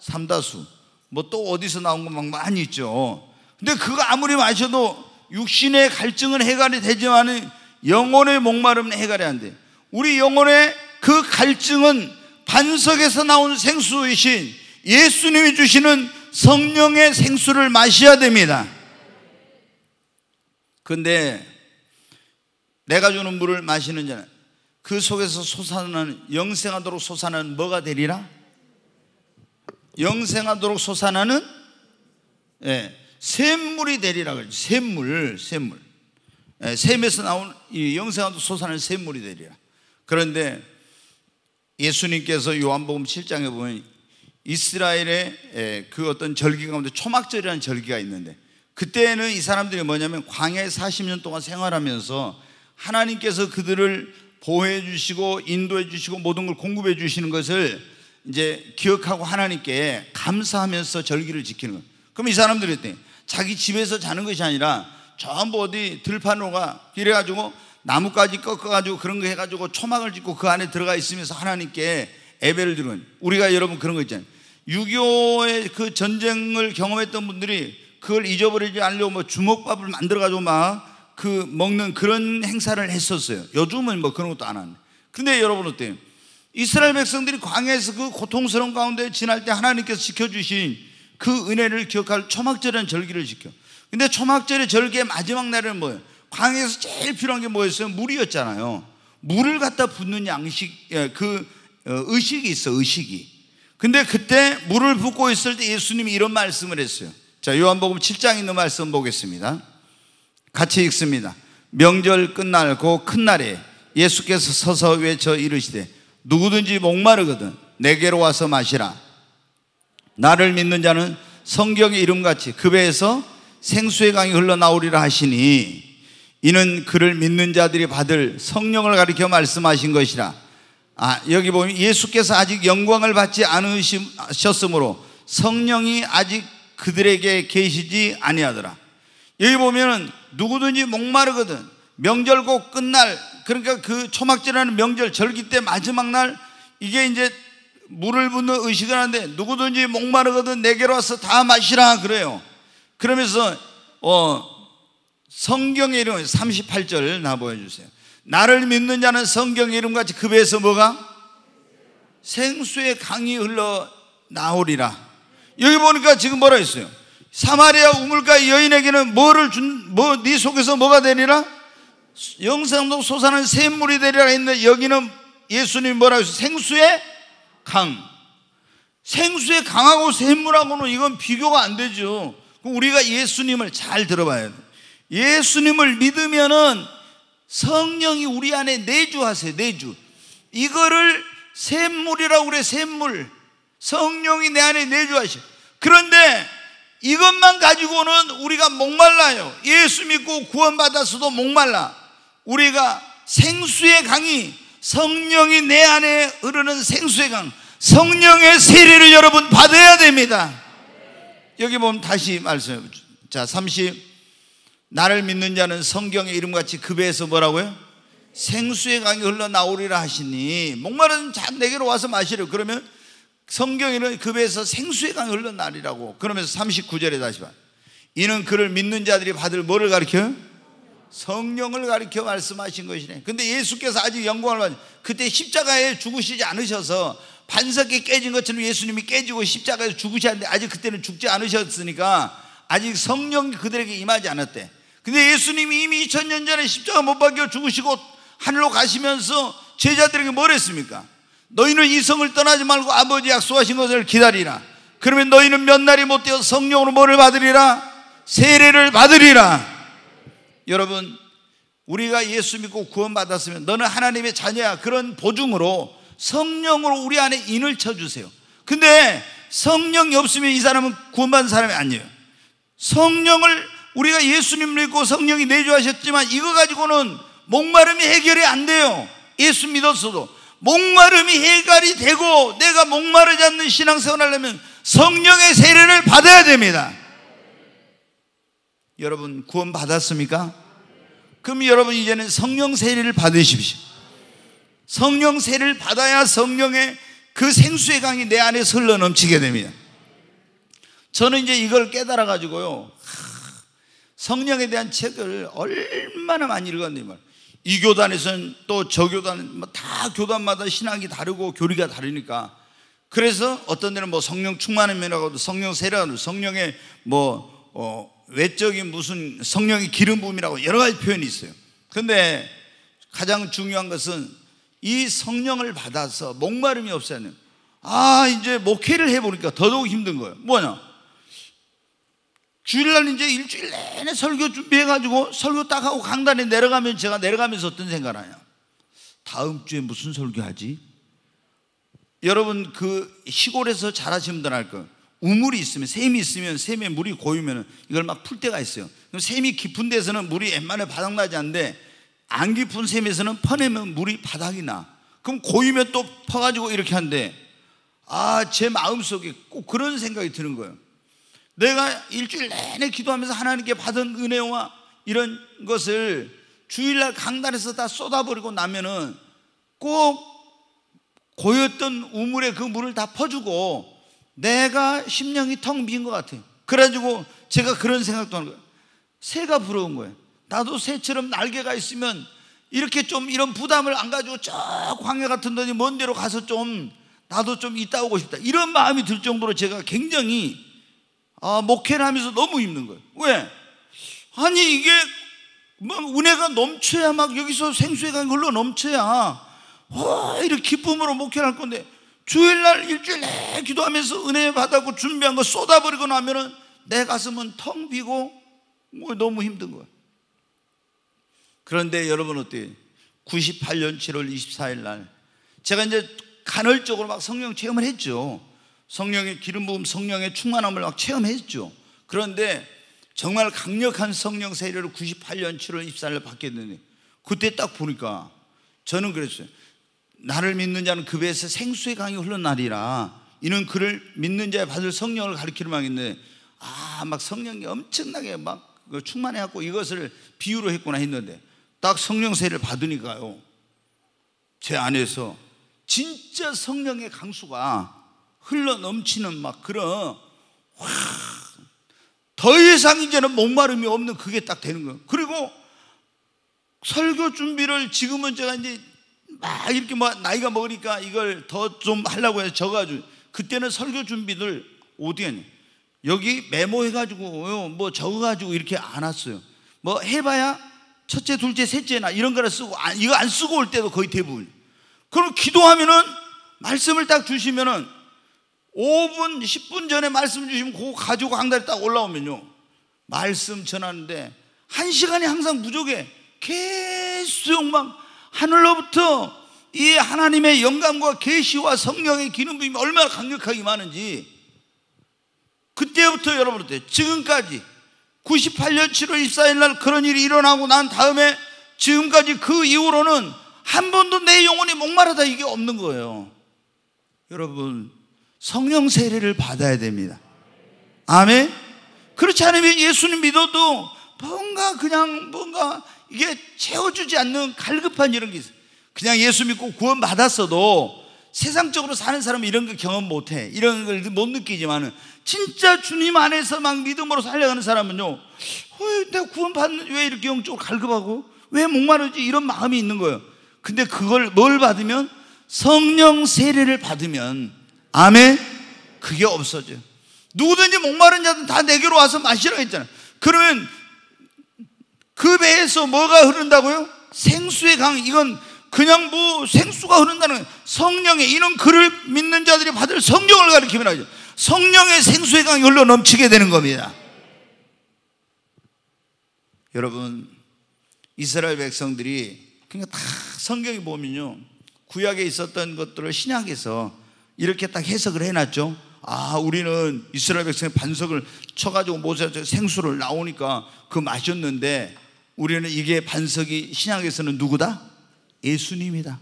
삼다수. 뭐 또 어디서 나온 거 막 많이 있죠. 근데 그거 아무리 마셔도 육신의 갈증은 해결이 되지만 영혼의 목마름은 해결이 안 돼. 우리 영혼의 그 갈증은 반석에서 나온 생수이신 예수님이 주시는 성령의 생수를 마셔야 됩니다. 근데 내가 주는 물을 마시는 자는 그 속에서 솟아나는 영생하도록 솟아나는 뭐가 되리라? 영생하도록 솟아나는 예, 샘물이 되리라 그러죠. 샘물, 샘물. 예, 샘에서 나온 이 영생하도록 솟아나는 샘물이 되리라. 그런데 예수님께서 요한복음 7장에 보면 이스라엘의 예, 그 어떤 절기 가운데 초막절이라는 절기가 있는데 그때는 이 사람들이 뭐냐면 광야에 40년 동안 생활하면서 하나님께서 그들을 보호해 주시고 인도해 주시고 모든 걸 공급해 주시는 것을 이제 기억하고 하나님께 감사하면서 절기를 지키는 거예요. 그럼 이 사람들이 때 자기 집에서 자는 것이 아니라 전부 어디 들판으로 가 이래가지고 나뭇가지 꺾어가지고 그런 거 해가지고 초막을 짓고 그 안에 들어가 있으면서 하나님께 예배를 드는 우리가 여러분 그런 거 있잖아요. 6.25의 그 전쟁을 경험했던 분들이 그걸 잊어버리지 않으려고 뭐 주먹밥을 만들어가지고 막그 먹는 그런 행사를 했었어요. 요즘은 뭐 그런 것도 안 하는데. 근데 여러분 어때요? 이스라엘 백성들이 광야에서 그 고통스러운 가운데 지날 때 하나님께서 지켜주신 그 은혜를 기억할 초막절이라는 절기를 지켜. 근데 초막절의 절기의 마지막 날은 뭐예요? 광야에서 제일 필요한 게 뭐였어요? 물이었잖아요. 물을 갖다 붓는 양식, 예, 그 어, 의식이 있어, 의식이. 근데 그때 물을 붓고 있을 때 예수님이 이런 말씀을 했어요. 자, 요한복음 7장 있는 말씀 보겠습니다. 같이 읽습니다. 명절 끝날고 큰 날에 예수께서 서서 외쳐 이르시되 누구든지 목마르거든 내게로 와서 마시라. 나를 믿는 자는 성경의 이름같이 그 배에서 생수의 강이 흘러나오리라 하시니 이는 그를 믿는 자들이 받을 성령을 가리켜 말씀하신 것이라. 아, 여기 보면 예수께서 아직 영광을 받지 않으셨으므로 성령이 아직 그들에게 계시지 아니하더라. 여기 보면 누구든지 목마르거든 명절 곧 끝날 그러니까 그 초막절이라는 명절 절기 때 마지막 날 이게 이제 물을 붓는 의식을 하는데 누구든지 목마르거든 내게로 와서 다 마시라 그래요. 그러면서 어 성경의 이름 38절 나 보여주세요. 나를 믿는 자는 성경의 이름 같이 급 그 배에서 뭐가 생수의 강이 흘러 나오리라. 여기 보니까 지금 뭐라 했어요? 사마리아 우물가 여인에게는 뭐를 준, 뭐, 네 속에서 뭐가 되리라? 영상동 솟아난 샘물이 되리라 했는데 여기는 예수님이 뭐라고 했어요? 생수의 강. 생수의 강하고 샘물하고는 이건 비교가 안 되죠. 우리가 예수님을 잘 들어봐야 돼. 예수님을 믿으면은 성령이 우리 안에 내주하세요. 내주. 이거를 샘물이라고 그래, 샘물. 성령이 내 안에 내주하시오. 그런데 이것만 가지고는 우리가 목말라요. 예수 믿고 구원받았어도 목말라. 우리가 생수의 강이 성령이 내 안에 흐르는 생수의 강 성령의 세례를 여러분 받아야 됩니다. 여기 보면 다시 말씀해 보죠. 자, 30 나를 믿는 자는 성경의 이름같이 급해서 그 뭐라고요? 생수의 강이 흘러나오리라 하시니 목마른 자 내게로 와서 마시려 그러면 성경에는 그 배에서 생수의 강이 흘러나리라고 그러면서 39절에 다시 봐 이는 그를 믿는 자들이 받을 뭐를 가르쳐요? 성령을 가리켜 말씀하신 것이네. 근데 예수께서 아직 영광을 받은 그때 십자가에 죽으시지 않으셔서 반석이 깨진 것처럼 예수님이 깨지고 십자가에서 죽으셨는데 아직 그때는 죽지 않으셨으니까 아직 성령이 그들에게 임하지 않았대. 근데 예수님이 이미 2000년 전에 십자가 못 박혀 죽으시고 하늘로 가시면서 제자들에게 뭘 했습니까? 너희는 이 성을 떠나지 말고 아버지 약속하신 것을 기다리라. 그러면 너희는 몇 날이 못 되어 성령으로 뭐를 받으리라? 세례를 받으리라. 여러분, 우리가 예수 믿고 구원받았으면 너는 하나님의 자녀야. 그런 보증으로 성령으로 우리 안에 인을 쳐주세요. 근데 성령이 없으면 이 사람은 구원받은 사람이 아니에요. 성령을 우리가 예수님 믿고 성령이 내주하셨지만 이거 가지고는 목마름이 해결이 안 돼요. 예수 믿었어도. 목마름이 해갈이 되고 내가 목마르지 않는 신앙생활 하려면 성령의 세례를 받아야 됩니다. 여러분 구원 받았습니까? 그럼 여러분 이제는 성령 세례를 받으십시오. 성령 세례를 받아야 성령의 그 생수의 강이 내 안에 흘러 넘치게 됩니다. 저는 이제 이걸 깨달아 가지고요. 성령에 대한 책을 얼마나 많이 읽었는지 이 교단에서는 또 저 교단, 뭐 다 교단마다 신학이 다르고 교리가 다르니까. 그래서 어떤 데는 뭐 성령 충만함이라고도 성령 세례라고 성령의 뭐, 어, 외적인 무슨 성령의 기름 부음이라고 여러 가지 표현이 있어요. 근데 가장 중요한 것은 이 성령을 받아서 목마름이 없어야 하는. 아, 이제 목회를 해보니까 더더욱 힘든 거예요. 뭐냐? 주일날 이제 일주일 내내 설교 준비해가지고 설교 딱 하고 강단에 내려가면 제가 내려가면서 어떤 생각 을 하냐. 다음 주에 무슨 설교하지? 여러분 그 시골에서 자라시는 분들 알 거예요. 우물이 있으면 샘이 있으면 샘에 물이 고이면 이걸 막 풀 때가 있어요. 그럼 샘이 깊은 데서는 물이 웬만해 바닥나지 않는데 안 깊은 샘에서는 퍼내면 물이 바닥이 나. 그럼 고이면 또 퍼가지고 이렇게 한대아제 마음속에 꼭 그런 생각이 드는 거예요. 내가 일주일 내내 기도하면서 하나님께 받은 은혜와 이런 것을 주일날 강단에서 다 쏟아버리고 나면은 꼭 고였던 우물에 그 물을 다 퍼주고 내가 심령이 텅 빈 것 같아요. 그래가지고 제가 그런 생각도 하는 거예요. 새가 부러운 거예요. 나도 새처럼 날개가 있으면 이렇게 좀 이런 부담을 안 가지고 쭉 광야 같은 데니 먼 데로 가서 좀 나도 좀 있다 오고 싶다. 이런 마음이 들 정도로 제가 굉장히 아, 목회를 하면서 너무 힘든 거예요. 왜? 아니, 이게 막 은혜가 넘쳐야 막 여기서 생수해가 걸로 넘쳐야 와, 이렇게 기쁨으로 목회를 할 건데 주일날 일주일 내 기도하면서 은혜 받았고 준비한 거 쏟아버리고 나면은 내 가슴은 텅 비고 뭐 너무 힘든 거예요. 그런데 여러분 어때요? 98년 7월 24일 날 제가 이제 간헐적으로 막 성령 체험을 했죠. 성령의 기름 부음 성령의 충만함을 막 체험했죠. 그런데 정말 강력한 성령 세례를 98년 7월 24일에 받게 되니 그때 딱 보니까 저는 그랬어요. 나를 믿는 자는 그 배에서 생수의 강이 흘러나리라. 이는 그를 믿는 자에 받을 성령을 가리키는 망인데 아, 막 성령이 엄청나게 막 그 충만해 갖고 이것을 비유로 했구나 했는데 딱 성령 세례를 받으니까요. 제 안에서 진짜 성령의 강수가 흘러 넘치는 막 그런 와, 더 이상 이제는 목마름이 없는 그게 딱 되는 거예요. 그리고 설교 준비를 지금은 제가 이제 막 이렇게 막 나이가 먹으니까 이걸 더 좀 하려고 해서 적어가지고 그때는 설교 준비를 어디에 했냐. 여기 메모해가지고 뭐 적어가지고 이렇게 안 왔어요. 뭐 해봐야 첫째, 둘째, 셋째나 이런 거를 쓰고 이거 안 쓰고 올 때도 거의 대부분. 그럼 기도하면은 말씀을 딱 주시면은 5분, 10분 전에 말씀 주시면 그거 가지고 한달에딱 올라오면요. 말씀 전하는데 한 시간이 항상 부족해. 계속 막 하늘로부터 이 하나님의 영감과 계시와 성령의 기능 부임이 얼마나 강력하게 많은지 그때부터 여러분한테 지금까지 98년 7월 24일 날 그런 일이 일어나고 난 다음에 지금까지 그 이후로는 한 번도 내 영혼이 목마르다 이게 없는 거예요. 여러분 성령 세례를 받아야 됩니다. 아멘. 그렇지 않으면 예수님 믿어도 뭔가 그냥 뭔가 이게 채워주지 않는 갈급한 이런 게 있어요. 그냥 예수 믿고 구원 받았어도 세상적으로 사는 사람은 이런 걸 경험 못 해. 이런 걸 못 느끼지만은 진짜 주님 안에서 막 믿음으로 살려가는 사람은요. 어, 내가 구원 받는 왜 이렇게 영적으로 갈급하고 왜 목마르지 이런 마음이 있는 거예요. 근데 그걸 뭘 받으면 성령 세례를 받으면 아멘? 그게 없어져요. 누구든지 목마른 자든 다 내게로 와서 마시라 했잖아요. 그러면 그 배에서 뭐가 흐른다고요? 생수의 강, 이건 그냥 뭐 생수가 흐른다는 거예요. 성령의, 이는 그를 믿는 자들이 받을 성령을 가리키면 하죠. 성령의 생수의 강이 흘러 넘치게 되는 겁니다. 여러분, 이스라엘 백성들이, 그러니까 다 성경에 보면요. 구약에 있었던 것들을 신약에서 이렇게 딱 해석을 해놨죠. 아, 우리는 이스라엘 백성의 반석을 쳐가지고 모세한 생수를 나오니까 그 마셨는데 우리는 이게 반석이 신약에서는 누구다? 예수님이다.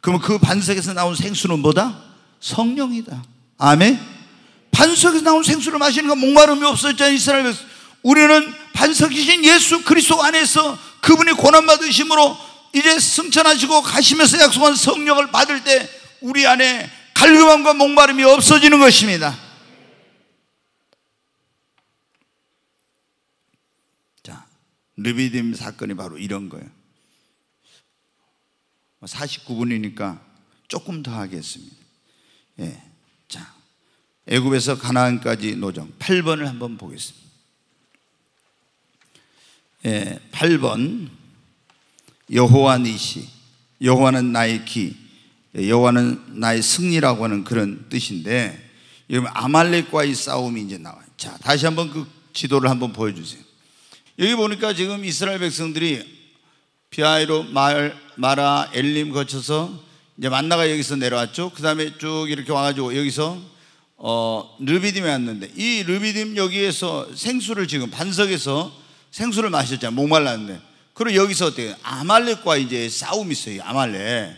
그러면 그 반석에서 나온 생수는 뭐다? 성령이다. 아멘? 반석에서 나온 생수를 마시는 건 목마름이 없었잖아요, 이스라엘 백성. 우리는 반석이신 예수 그리스도 안에서 그분이 고난받으심으로 이제 승천하시고 가시면서 약속한 성령을 받을 때 우리 안에 갈급함과 목마름이 없어지는 것입니다. 자, 르비딤 사건이 바로 이런 거예요. 49분이니까 조금 더 하겠습니다. 예. 자, 애굽에서 가나안까지 노정 8번을 한번 보겠습니다. 예, 8번 여호와 니시 여호와는 나의 키 예, 여호와는 나의 승리라고 하는 그런 뜻인데 여러분 아말렉과의 싸움이 이제 나와요. 자, 다시 한번 그 지도를 한번 보여 주세요. 여기 보니까 지금 이스라엘 백성들이 비아이로 마을 마라 엘림 거쳐서 이제 만나가 여기서 내려왔죠. 그다음에 쭉 이렇게 와 가지고 여기서 어, 르비딤에 왔는데 이 르비딤 여기에서 생수를 지금 반석에서 생수를 마셨잖아요. 목말랐는데. 그리고 여기서 어떻게 아말렉과 이제 싸움이 있어요. 아말렉.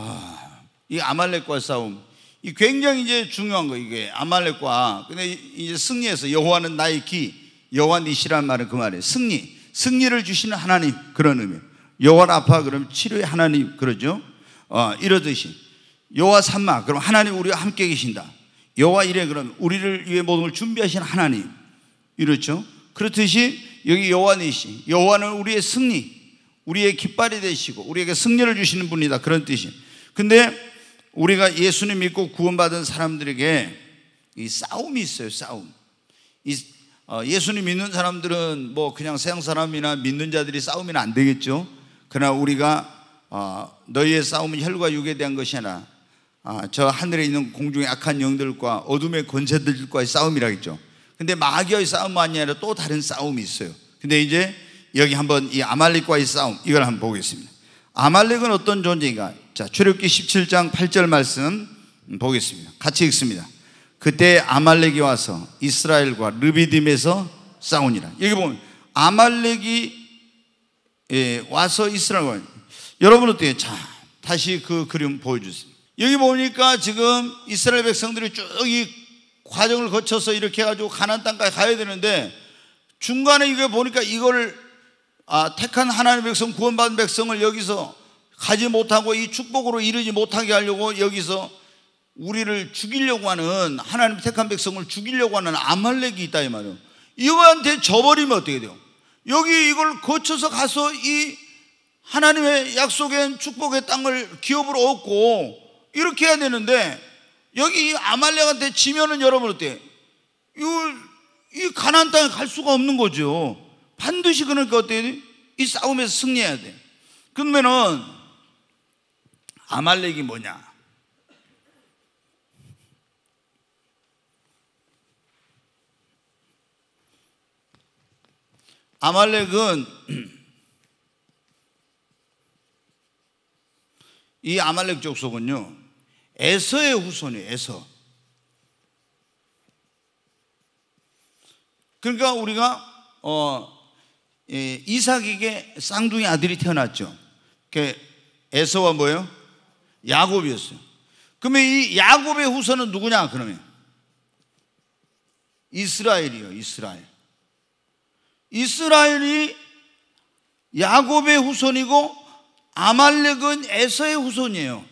아, 이 아말렉과 싸움. 이 굉장히 이제 중요한 거 이게 아말렉과 근데 이제 승리해서 여호와는 나의 기 여호와 니시란 말은 그 말이에요 승리 승리를 주시는 하나님 그런 의미 여호와 아파 그럼 치료의 하나님 그러죠 어, 이러듯이 여호와 삼마 그럼 하나님 우리와 함께 계신다 여호와 이래 그럼 우리를 위해 모든 걸 준비하신 하나님 이렇죠 그렇듯이 여기 여호와 니시 여호와는 우리의 승리 우리의 깃발이 되시고 우리에게 승리를 주시는 분이다 그런 뜻이 근데 우리가 예수님 믿고 구원받은 사람들에게 이 싸움이 있어요, 싸움. 이 어, 예수님 믿는 사람들은 뭐 그냥 세상 사람이나 믿는 자들이 싸우면 안 되겠죠. 그러나 우리가 어, 너희의 싸움은 혈과 육에 대한 것이 아니라 아, 저 하늘에 있는 공중의 악한 영들과 어둠의 권세들과의 싸움이라겠죠. 근데 마귀의 싸움만이 아니라 또 다른 싸움이 있어요. 근데 이제 여기 한번 이아말릭과의 싸움 이걸 한번 보겠습니다. 아말릭은 어떤 존재인가? 자, 출애굽기 17장 8절 말씀 보겠습니다. 같이 읽습니다. 그때 아말렉이 와서 이스라엘과 르비딤에서 싸우니라. 여기 보면 아말렉이 예, 와서 이스라엘과 여러분 어때요? 자, 다시 그 그림 보여주세요. 여기 보니까 지금 이스라엘 백성들이 쭉 이 과정을 거쳐서 이렇게 해가지고 가난 땅까지 가야 되는데 중간에 이거 보니까 이걸 아, 택한 하나님의 백성, 구원받은 백성을 여기서 가지 못하고 이 축복으로 이르지 못하게 하려고 여기서 우리를 죽이려고 하는 하나님 택한 백성을 죽이려고 하는 아말렉이 있다 이 말이에요. 이거한테 져버리면 어떻게 돼요? 여기 이걸 거쳐서 가서 이 하나님의 약속의 축복의 땅을 기업으로 얻고 이렇게 해야 되는데 여기 아말렉한테 지면은 여러분 어때? 이이 가난 땅에 갈 수가 없는 거죠. 반드시 그러니까 어때? 이 싸움에서 승리해야 돼. 그러면은 아말렉이 뭐냐? 아말렉은 이 아말렉 족속은요 에서의 후손이에요 에서 그러니까 우리가 어, 이삭에게 쌍둥이 아들이 태어났죠 그 에서와 뭐예요? 야곱이었어요. 그러면 이 야곱의 후손은 누구냐, 그러면? 이스라엘이요, 이스라엘. 이스라엘이 야곱의 후손이고 아말렉은 에서의 후손이에요.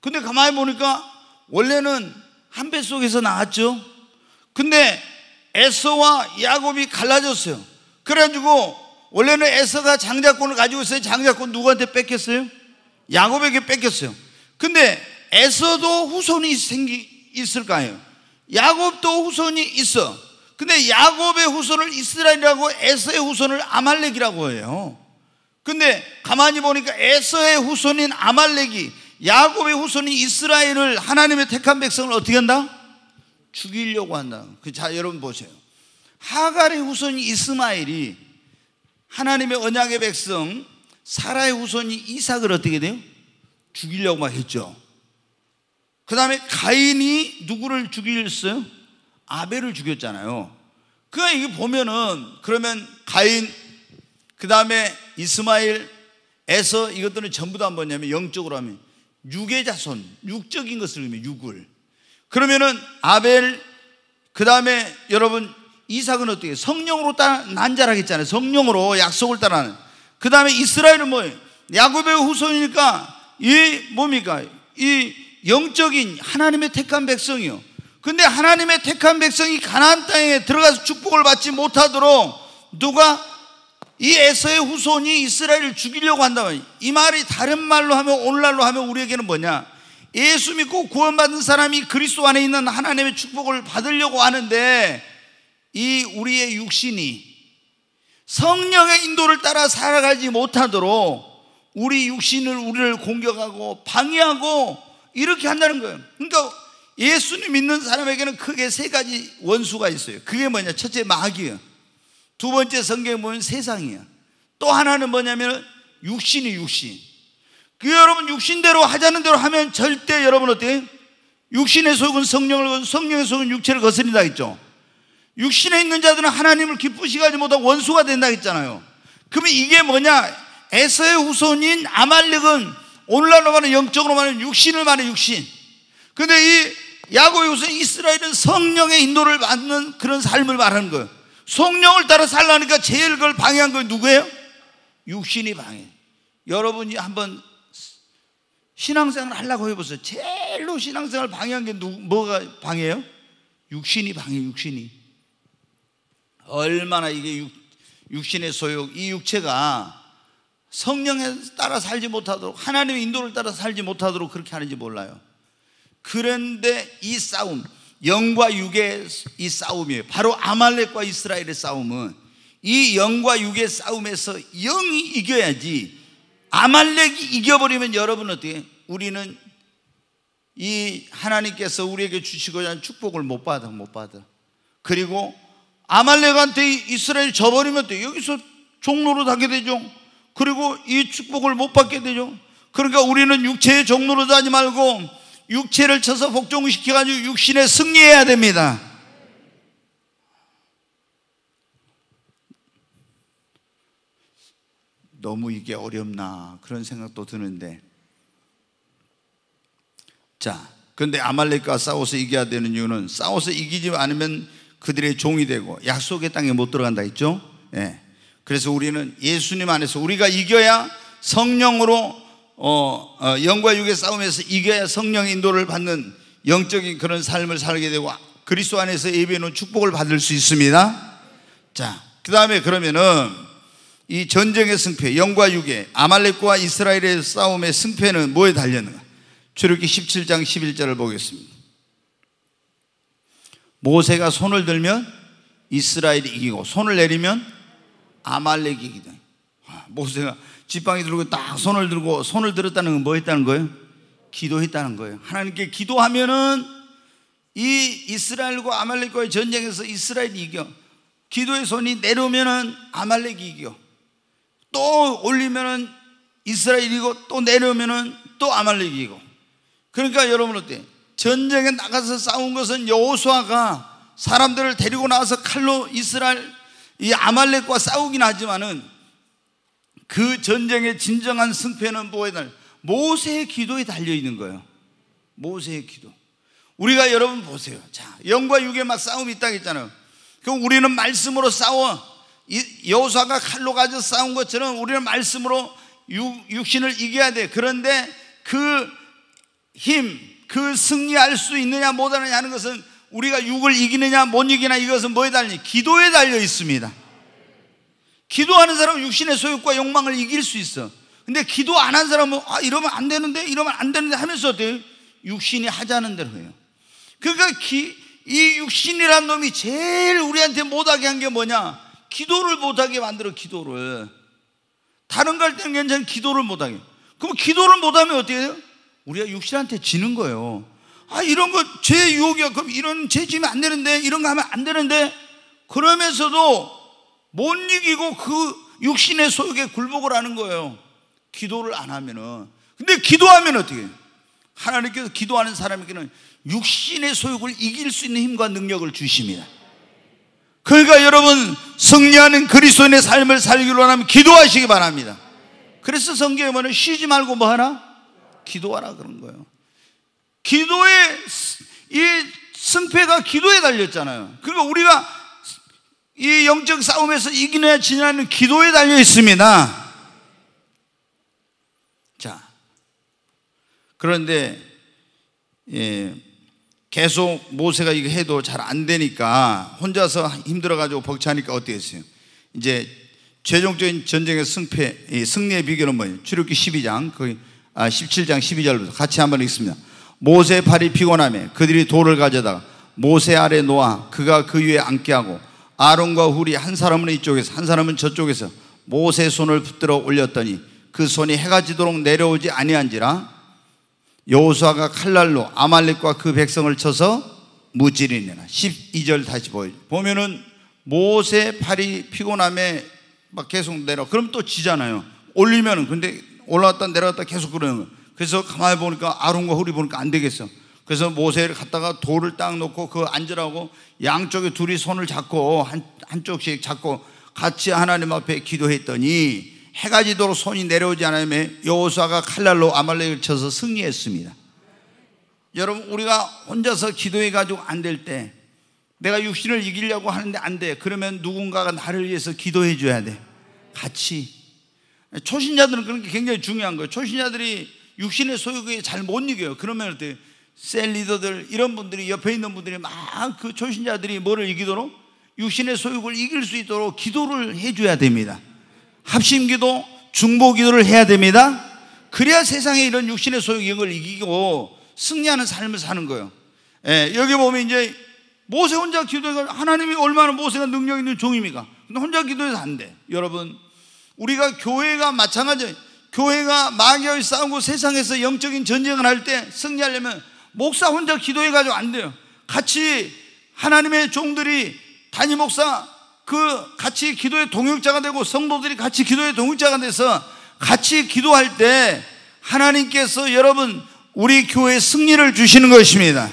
근데 가만히 보니까 원래는 한뱃 속에서 나왔죠. 근데 에서와 야곱이 갈라졌어요. 그래가지고 원래는 에서가 장자권을 가지고 있어요. 장자권 누구한테 뺏겼어요? 야곱에게 뺏겼어요. 근데 에서도 후손이 생기 있을까요? 야곱도 후손이 있어. 근데 야곱의 후손을 이스라엘이라고 에서의 후손을 아말렉이라고 해요. 근데 가만히 보니까 에서의 후손인 아말렉이 야곱의 후손인 이스라엘을 하나님의 택한 백성을 어떻게 한다? 죽이려고 한다. 그 자 여러분 보세요. 하갈의 후손이 이스마엘이 하나님의 언약의 백성 사라의 후손이 이삭을 어떻게 돼요? 죽이려고 막 했죠. 그 다음에 가인이 누구를 죽였어요? 아벨을 죽였잖아요. 그 이게 보면은 그러면 가인, 그 다음에 이스마일, 에서 이것들은 전부 다 뭐냐면 영적으로 하면 육의 자손, 육적인 것을 의미해 육을. 그러면은 아벨, 그 다음에 여러분 이삭은 어떻게 성령으로 따라 난자라 했잖아요. 성령으로 약속을 따라는. 그 다음에 이스라엘은 뭐예요? 야곱의 후손이니까 이 몸이가 이 영적인 하나님의 택한 백성이요. 근데 하나님의 택한 백성이 가나안 땅에 들어가서 축복을 받지 못하도록 누가 이 에서의 후손이 이스라엘을 죽이려고 한다면 이 말이 다른 말로 하면 오늘날로 하면 우리에게는 뭐냐? 예수 믿고 구원받은 사람이 그리스도 안에 있는 하나님의 축복을 받으려고 하는데 이 우리의 육신이 성령의 인도를 따라 살아가지 못하도록 우리 육신을 우리를 공격하고 방해하고 이렇게 한다는 거예요. 그러니까 예수님 믿는 사람에게는 크게 세 가지 원수가 있어요. 그게 뭐냐? 첫째 마귀예요. 두 번째 성경에 보면 세상이야. 또 하나는 뭐냐면 육신이 육신. 그 여러분 육신대로 하자는 대로 하면 절대 여러분 어때요? 육신의 속은 성령을 성령의 속은 육체를 거스린다 했죠. 육신에 있는 자들은 하나님을 기쁘시게 하지 못하고 원수가 된다 했잖아요. 그러면 이게 뭐냐? 에서의 후손인 아말렉은 오늘날로 말하는 영적으로 말하는 육신을 말해 육신. 근데 이 야고의 후손 이스라엘은 성령의 인도를 받는 그런 삶을 말하는 거예요. 성령을 따라 살라니까 제일 그걸 방해한 건 누구예요? 육신이 방해. 여러분이 한번 신앙생활 하려고 해보세요. 제일로 신앙생활 방해한 게 누, 뭐가 방해예요? 육신이 방해, 육신이. 얼마나 이게 육, 육신의 소욕, 이 육체가 성령에 따라 살지 못하도록 하나님의 인도를 따라 살지 못하도록 그렇게 하는지 몰라요. 그런데 이 싸움, 영과 육의 이 싸움이에요. 바로 아말렉과 이스라엘의 싸움은 이 영과 육의 싸움에서 영이 이겨야지 아말렉이 이겨버리면 여러분 어떻게 우리는 이 하나님께서 우리에게 주시고자 하는 축복을 못 받아 못 받아 그리고 아말렉한테 이스라엘 져버리면 또 여기서 종로로 가게 되죠 그리고 이 축복을 못 받게 되죠. 그러니까 우리는 육체의 종로로 다니 말고 육체를 쳐서 복종시켜가지고 육신에 승리해야 됩니다. 너무 이게 어렵나 그런 생각도 드는데 자 그런데 아말렉과 싸워서 이겨야 되는 이유는 싸워서 이기지 않으면 그들의 종이 되고 약속의 땅에 못 들어간다 했죠 예. 그래서 우리는 예수님 안에서 우리가 이겨야 성령으로 어, 어, 영과 육의 싸움에서 이겨야 성령 인도를 받는 영적인 그런 삶을 살게 되고 그리스도 안에서 예배는 축복을 받을 수 있습니다. 자, 그 다음에 그러면은 이 전쟁의 승패, 영과 육의 아말렉과 이스라엘의 싸움의 승패는 뭐에 달렸는가? 출애기 17장 11절을 보겠습니다. 모세가 손을 들면 이스라엘이 이기고 손을 내리면 아말렉이기다. 모세가 아, 지팡이 들고 딱 손을 들고 손을 들었다는 건 뭐 했다는 거예요? 기도했다는 거예요. 하나님께 기도하면은 이 이스라엘과 아말렉과의 전쟁에서 이스라엘이 이겨. 기도의 손이 내려오면은 아말렉이 이겨. 또 올리면은 이스라엘이고 또 내려오면은 또 아말렉이고. 그러니까 여러분 어때? 전쟁에 나가서 싸운 것은 여호수아가 사람들을 데리고 나와서 칼로 이스라엘 이 아말렉과 싸우긴 하지만은 그 전쟁의 진정한 승패는 뭐에 달 모세의 기도에 달려 있는 거예요. 모세의 기도. 우리가 여러분 보세요. 자, 영과 육의 막 싸움이 있다 했잖아요. 그럼 우리는 말씀으로 싸워. 여호사가 칼로 가져 싸운 것처럼 우리는 말씀으로 육, 육신을 이겨야 돼. 그런데 그 힘, 그 승리할 수 있느냐 못하느냐 하는 것은 우리가 육을 이기느냐 못이기냐 이것은 뭐에 달리 기도에 달려 있습니다. 기도하는 사람은 육신의 소욕과 욕망을 이길 수 있어. 근데 기도 안 한 사람은 아 이러면 안 되는데 이러면 안 되는데 하면서 어때요? 육신이 하자는 대로 해요. 그러니까 기, 이 육신이란 놈이 제일 우리한테 못하게 한 게 뭐냐? 기도를 못하게 만들어 기도를. 다른 갈 때는 괜찮은 기도를 못하게. 그럼 기도를 못하면 어떻게 돼요? 우리가 육신한테 지는 거예요. 아, 이런 거, 죄 유혹이야. 그럼 이런 죄 지면 안 되는데, 이런 거 하면 안 되는데, 그러면서도 못 이기고 그 육신의 소욕에 굴복을 하는 거예요. 기도를 안 하면은. 근데 기도하면 어떻게? 해요? 하나님께서 기도하는 사람에게는 육신의 소욕을 이길 수 있는 힘과 능력을 주십니다. 그러니까 여러분 승리하는 그리스도인의 삶을 살기로 하면 기도하시기 바랍니다. 그래서 성경에 보면 쉬지 말고 뭐 하나? 기도하라 그런 거예요. 기도의 이 승패가 기도에 달렸잖아요. 그러니까 우리가 이 영적 싸움에서 이기냐 지냐는 기도에 달려 있습니다. 자, 그런데 예, 계속 모세가 이거 해도 잘 안 되니까 혼자서 힘들어가지고 벅차니까 어떻게 어요 이제 최종적인 전쟁의 승패, 승리의 비결은 뭐예요? 출애굽기 12장, 거기 아, 17장 12절부터 같이 한번 읽습니다. 모세의 팔이 피곤함에 그들이 돌을 가져다가 모세 아래 놓아 그가 그 위에 앉게 하고 아론과 훌이 한 사람은 이쪽에서 한 사람은 저쪽에서 모세 손을 붙들어 올렸더니 그 손이 해가 지도록 내려오지 아니한지라 여호수아가 칼날로 아말렉과 그 백성을 쳐서 무찌르니라 12절 다시 보여줘 보면은 모세 팔이 피곤함에 막 계속 내려 그럼 또 지잖아요 올리면은 근데 올라왔다 내려왔다 계속 그러는 거예요 그래서 가만히 보니까 아론과 홀리 보니까 안 되겠어. 그래서 모세를 갖다가 돌을 딱 놓고 그 앉으라고 양쪽에 둘이 손을 잡고 한, 한쪽씩 잡고 같이 하나님 앞에 기도했더니 해가 지도록 손이 내려오지 않음에 여호수아가 칼날로 아말렉을 쳐서 승리했습니다. 여러분 우리가 혼자서 기도해 가지고 안 될 때 내가 육신을 이기려고 하는데 안 돼. 그러면 누군가가 나를 위해서 기도해 줘야 돼. 같이. 초신자들은 그런 게 굉장히 중요한 거예요. 초신자들이 육신의 소욕에 잘못 이겨요. 그러면 어때? 셀 리더들 이런 분들이 옆에 있는 분들이 막 그 초신자들이 뭐를 이기도록 육신의 소유를 이길 수 있도록 기도를 해줘야 됩니다. 합심 기도, 중보 기도를 해야 됩니다. 그래야 세상에 이런 육신의 소욕을 이기고 승리하는 삶을 사는 거예요. 예, 여기 보면 이제 모세 혼자 기도해서 하나님이 얼마나 모세가 능력 있는 종입니까? 근데 혼자 기도해서 안 돼. 여러분, 우리가 교회가 마찬가지 예요 교회가 마귀와 싸우고 세상에서 영적인 전쟁을 할 때 승리하려면 목사 혼자 기도해가지고 안 돼요. 같이 하나님의 종들이 단임 목사 그 같이 기도의 동역자가 되고 성도들이 같이 기도의 동역자가 돼서 같이 기도할 때 하나님께서 여러분 우리 교회 승리를 주시는 것입니다.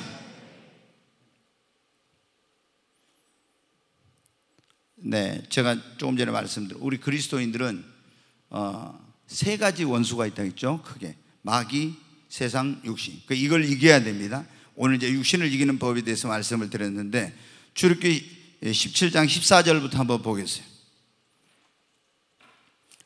네, 제가 조금 전에 말씀드린 우리 그리스도인들은 어, 세 가지 원수가 있다 했죠. 크게 마귀, 세상, 육신. 그 이걸 이겨야 됩니다. 오늘 이제 육신을 이기는 법에 대해서 말씀을 드렸는데 주애기 17장 14절부터 한번 보겠어요.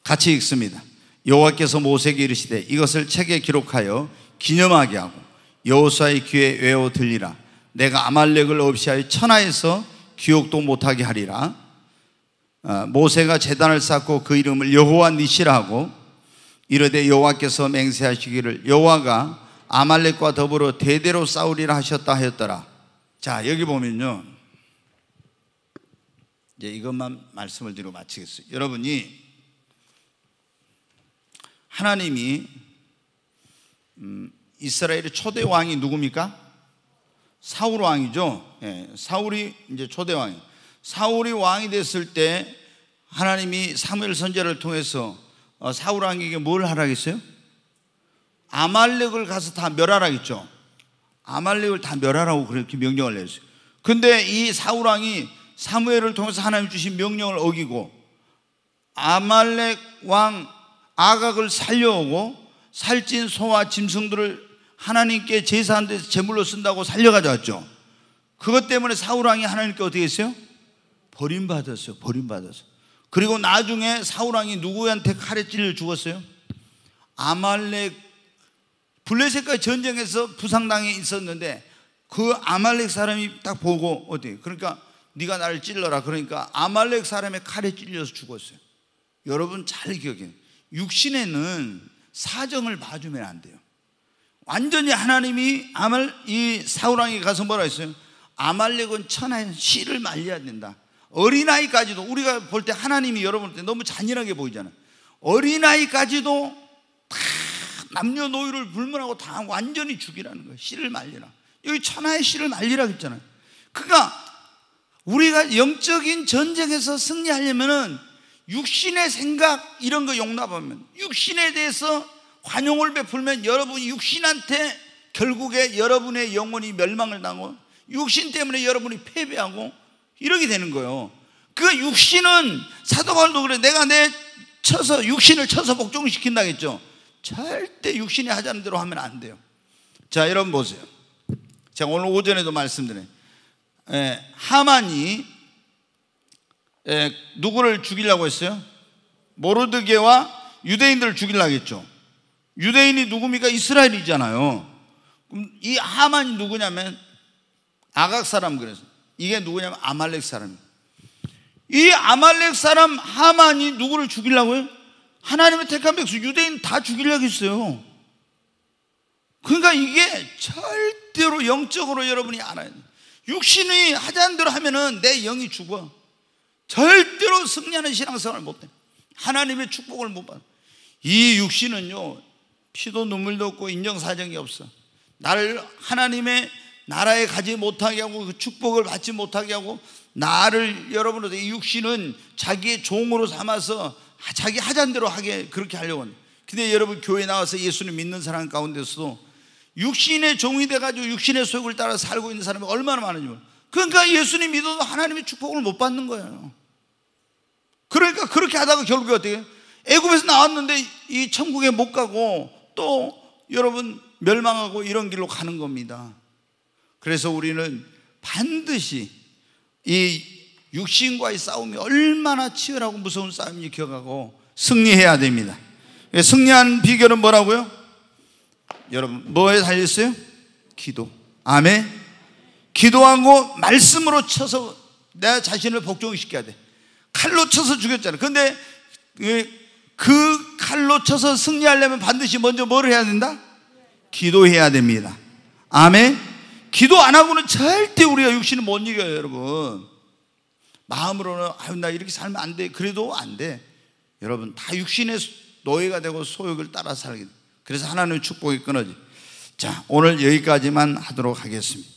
같이 읽습니다. 여호와께서 모세에게 이르시되 이것을 책에 기록하여 기념하게 하고 여호수아의 귀에 외워 들리라. 내가 아말렉을 없이하여 천하에서 기억도 못하게 하리라. 아, 모세가 재단을 쌓고 그 이름을 여호와 니시라 하고 이르되 여호와께서 맹세하시기를 여호와가 아말렉과 더불어 대대로 싸우리라 하셨다 하였더라. 자, 여기 보면요. 이제 이것만 말씀을 드리고 마치겠습니다 여러분이 하나님이 음, 이스라엘의 초대 왕이 누굽니까? 사울 왕이죠. 예, 사울이 이제 초대 왕이. 사울이 왕이 됐을 때 하나님이 사무엘 선제를 통해서 어, 사울 왕에게 뭘 하라겠어요? 아말렉을 가서 다 멸하라겠죠. 아말렉을 다 멸하라고 그렇게 명령을 내렸어요. 근데 이 사울 왕이 사무엘을 통해서 하나님 주신 명령을 어기고 아말렉 왕 아각을 살려오고 살찐 소와 짐승들을 하나님께 제사한 데서 제물로 쓴다고 살려가져왔죠. 그것 때문에 사울 왕이 하나님께 어떻게 했어요? 버림받았어요. 버림받았어요. 그리고 나중에 사울왕이 누구한테 칼에 찔을 죽었어요? 아말렉 블레셋과 전쟁에서 부상당해 있었는데 그 아말렉 사람이 딱 보고 어디 그러니까 네가 나를 찔러라 그러니까 아말렉 사람의 칼에 찔려서 죽었어요. 여러분 잘 기억해. 육신에는 사정을 봐주면 안 돼요. 완전히 하나님이 아말 이 사울 왕이 가서 뭐라 했어요? 아말렉은 천하에 씨를 말려야 된다. 어린아이까지도 우리가 볼 때 하나님이 여러분 볼때 너무 잔인하게 보이잖아요. 어린아이까지도 다 남녀노유를 불문하고 다 완전히 죽이라는 거예요. 씨를 말리라. 여기 천하의 씨를 말리라 그랬잖아요 그러니까 우리가 영적인 전쟁에서 승리하려면은 육신의 생각 이런 거 용납하면 육신에 대해서 관용을 베풀면 여러분 육신한테 결국에 여러분의 영혼이 멸망을 당하고 육신 때문에 여러분이 패배하고 이렇게 되는 거예요. 그 육신은 사도 바울도 그래. 내가 내 쳐서 육신을 쳐서 복종시킨다 했죠. 절대 육신이 하자는 대로 하면 안 돼요. 자, 여러분 보세요. 제가 오늘 오전에도 말씀드린 에, 예, 하만이 에, 예, 누구를 죽이려고 했어요? 모르드게와 유대인들을 죽이려고 했죠. 유대인이 누굽니까? 이스라엘이잖아요. 그럼 이 하만이 누구냐면 아각 사람 그래서 이게 누구냐면 아말렉 사람. 이 아말렉 사람 하만이 누구를 죽이려고요? 하나님의 택한 백수 유대인 다 죽이려고 했어요. 그러니까 이게 절대로 영적으로 여러분이 알아야 돼요. 육신이 하자는 대로 하면은 내 영이 죽어. 절대로 승리하는 신앙생활못 해. 하나님의 축복을 못 받아. 이 육신은요, 피도 눈물도 없고 인정사정이 없어. 나를 하나님의 나라에 가지 못하게 하고 그 축복을 받지 못하게 하고 나를 여러분으로 육신은 자기의 종으로 삼아서 자기 하잔대로 하게 그렇게 하려고 하는 근데 여러분 교회 나와서 예수님 믿는 사람 가운데서도 육신의 종이 돼가지고 육신의 소욕을 따라 살고 있는 사람이 얼마나 많은지 몰라 그러니까 예수님 믿어도 하나님의 축복을 못 받는 거예요 그러니까 그렇게 하다가 결국에 어떻게 애굽에서 나왔는데 이 천국에 못 가고 또 여러분 멸망하고 이런 길로 가는 겁니다 그래서 우리는 반드시 이 육신과의 싸움이 얼마나 치열하고 무서운 싸움인지 기억하고 승리해야 됩니다. 예, 승리한 비결은 뭐라고요? 여러분, 뭐에 달렸어요? 기도. 아멘. 기도하고 말씀으로 쳐서 내 자신을 복종시켜야 돼. 칼로 쳐서 죽였잖아. 근데 그, 그 칼로 쳐서 승리하려면 반드시 먼저 뭐를 해야 된다? 기도해야 됩니다. 아멘. 기도 안 하고는 절대 우리가 육신을 못 이겨요, 여러분. 마음으로는 아유 나 이렇게 살면 안 돼. 그래도 안 돼. 여러분 다 육신의 노예가 되고 소욕을 따라 살게. 그래서 하나님의 축복이 끊어지. 자, 오늘 여기까지만 하도록 하겠습니다.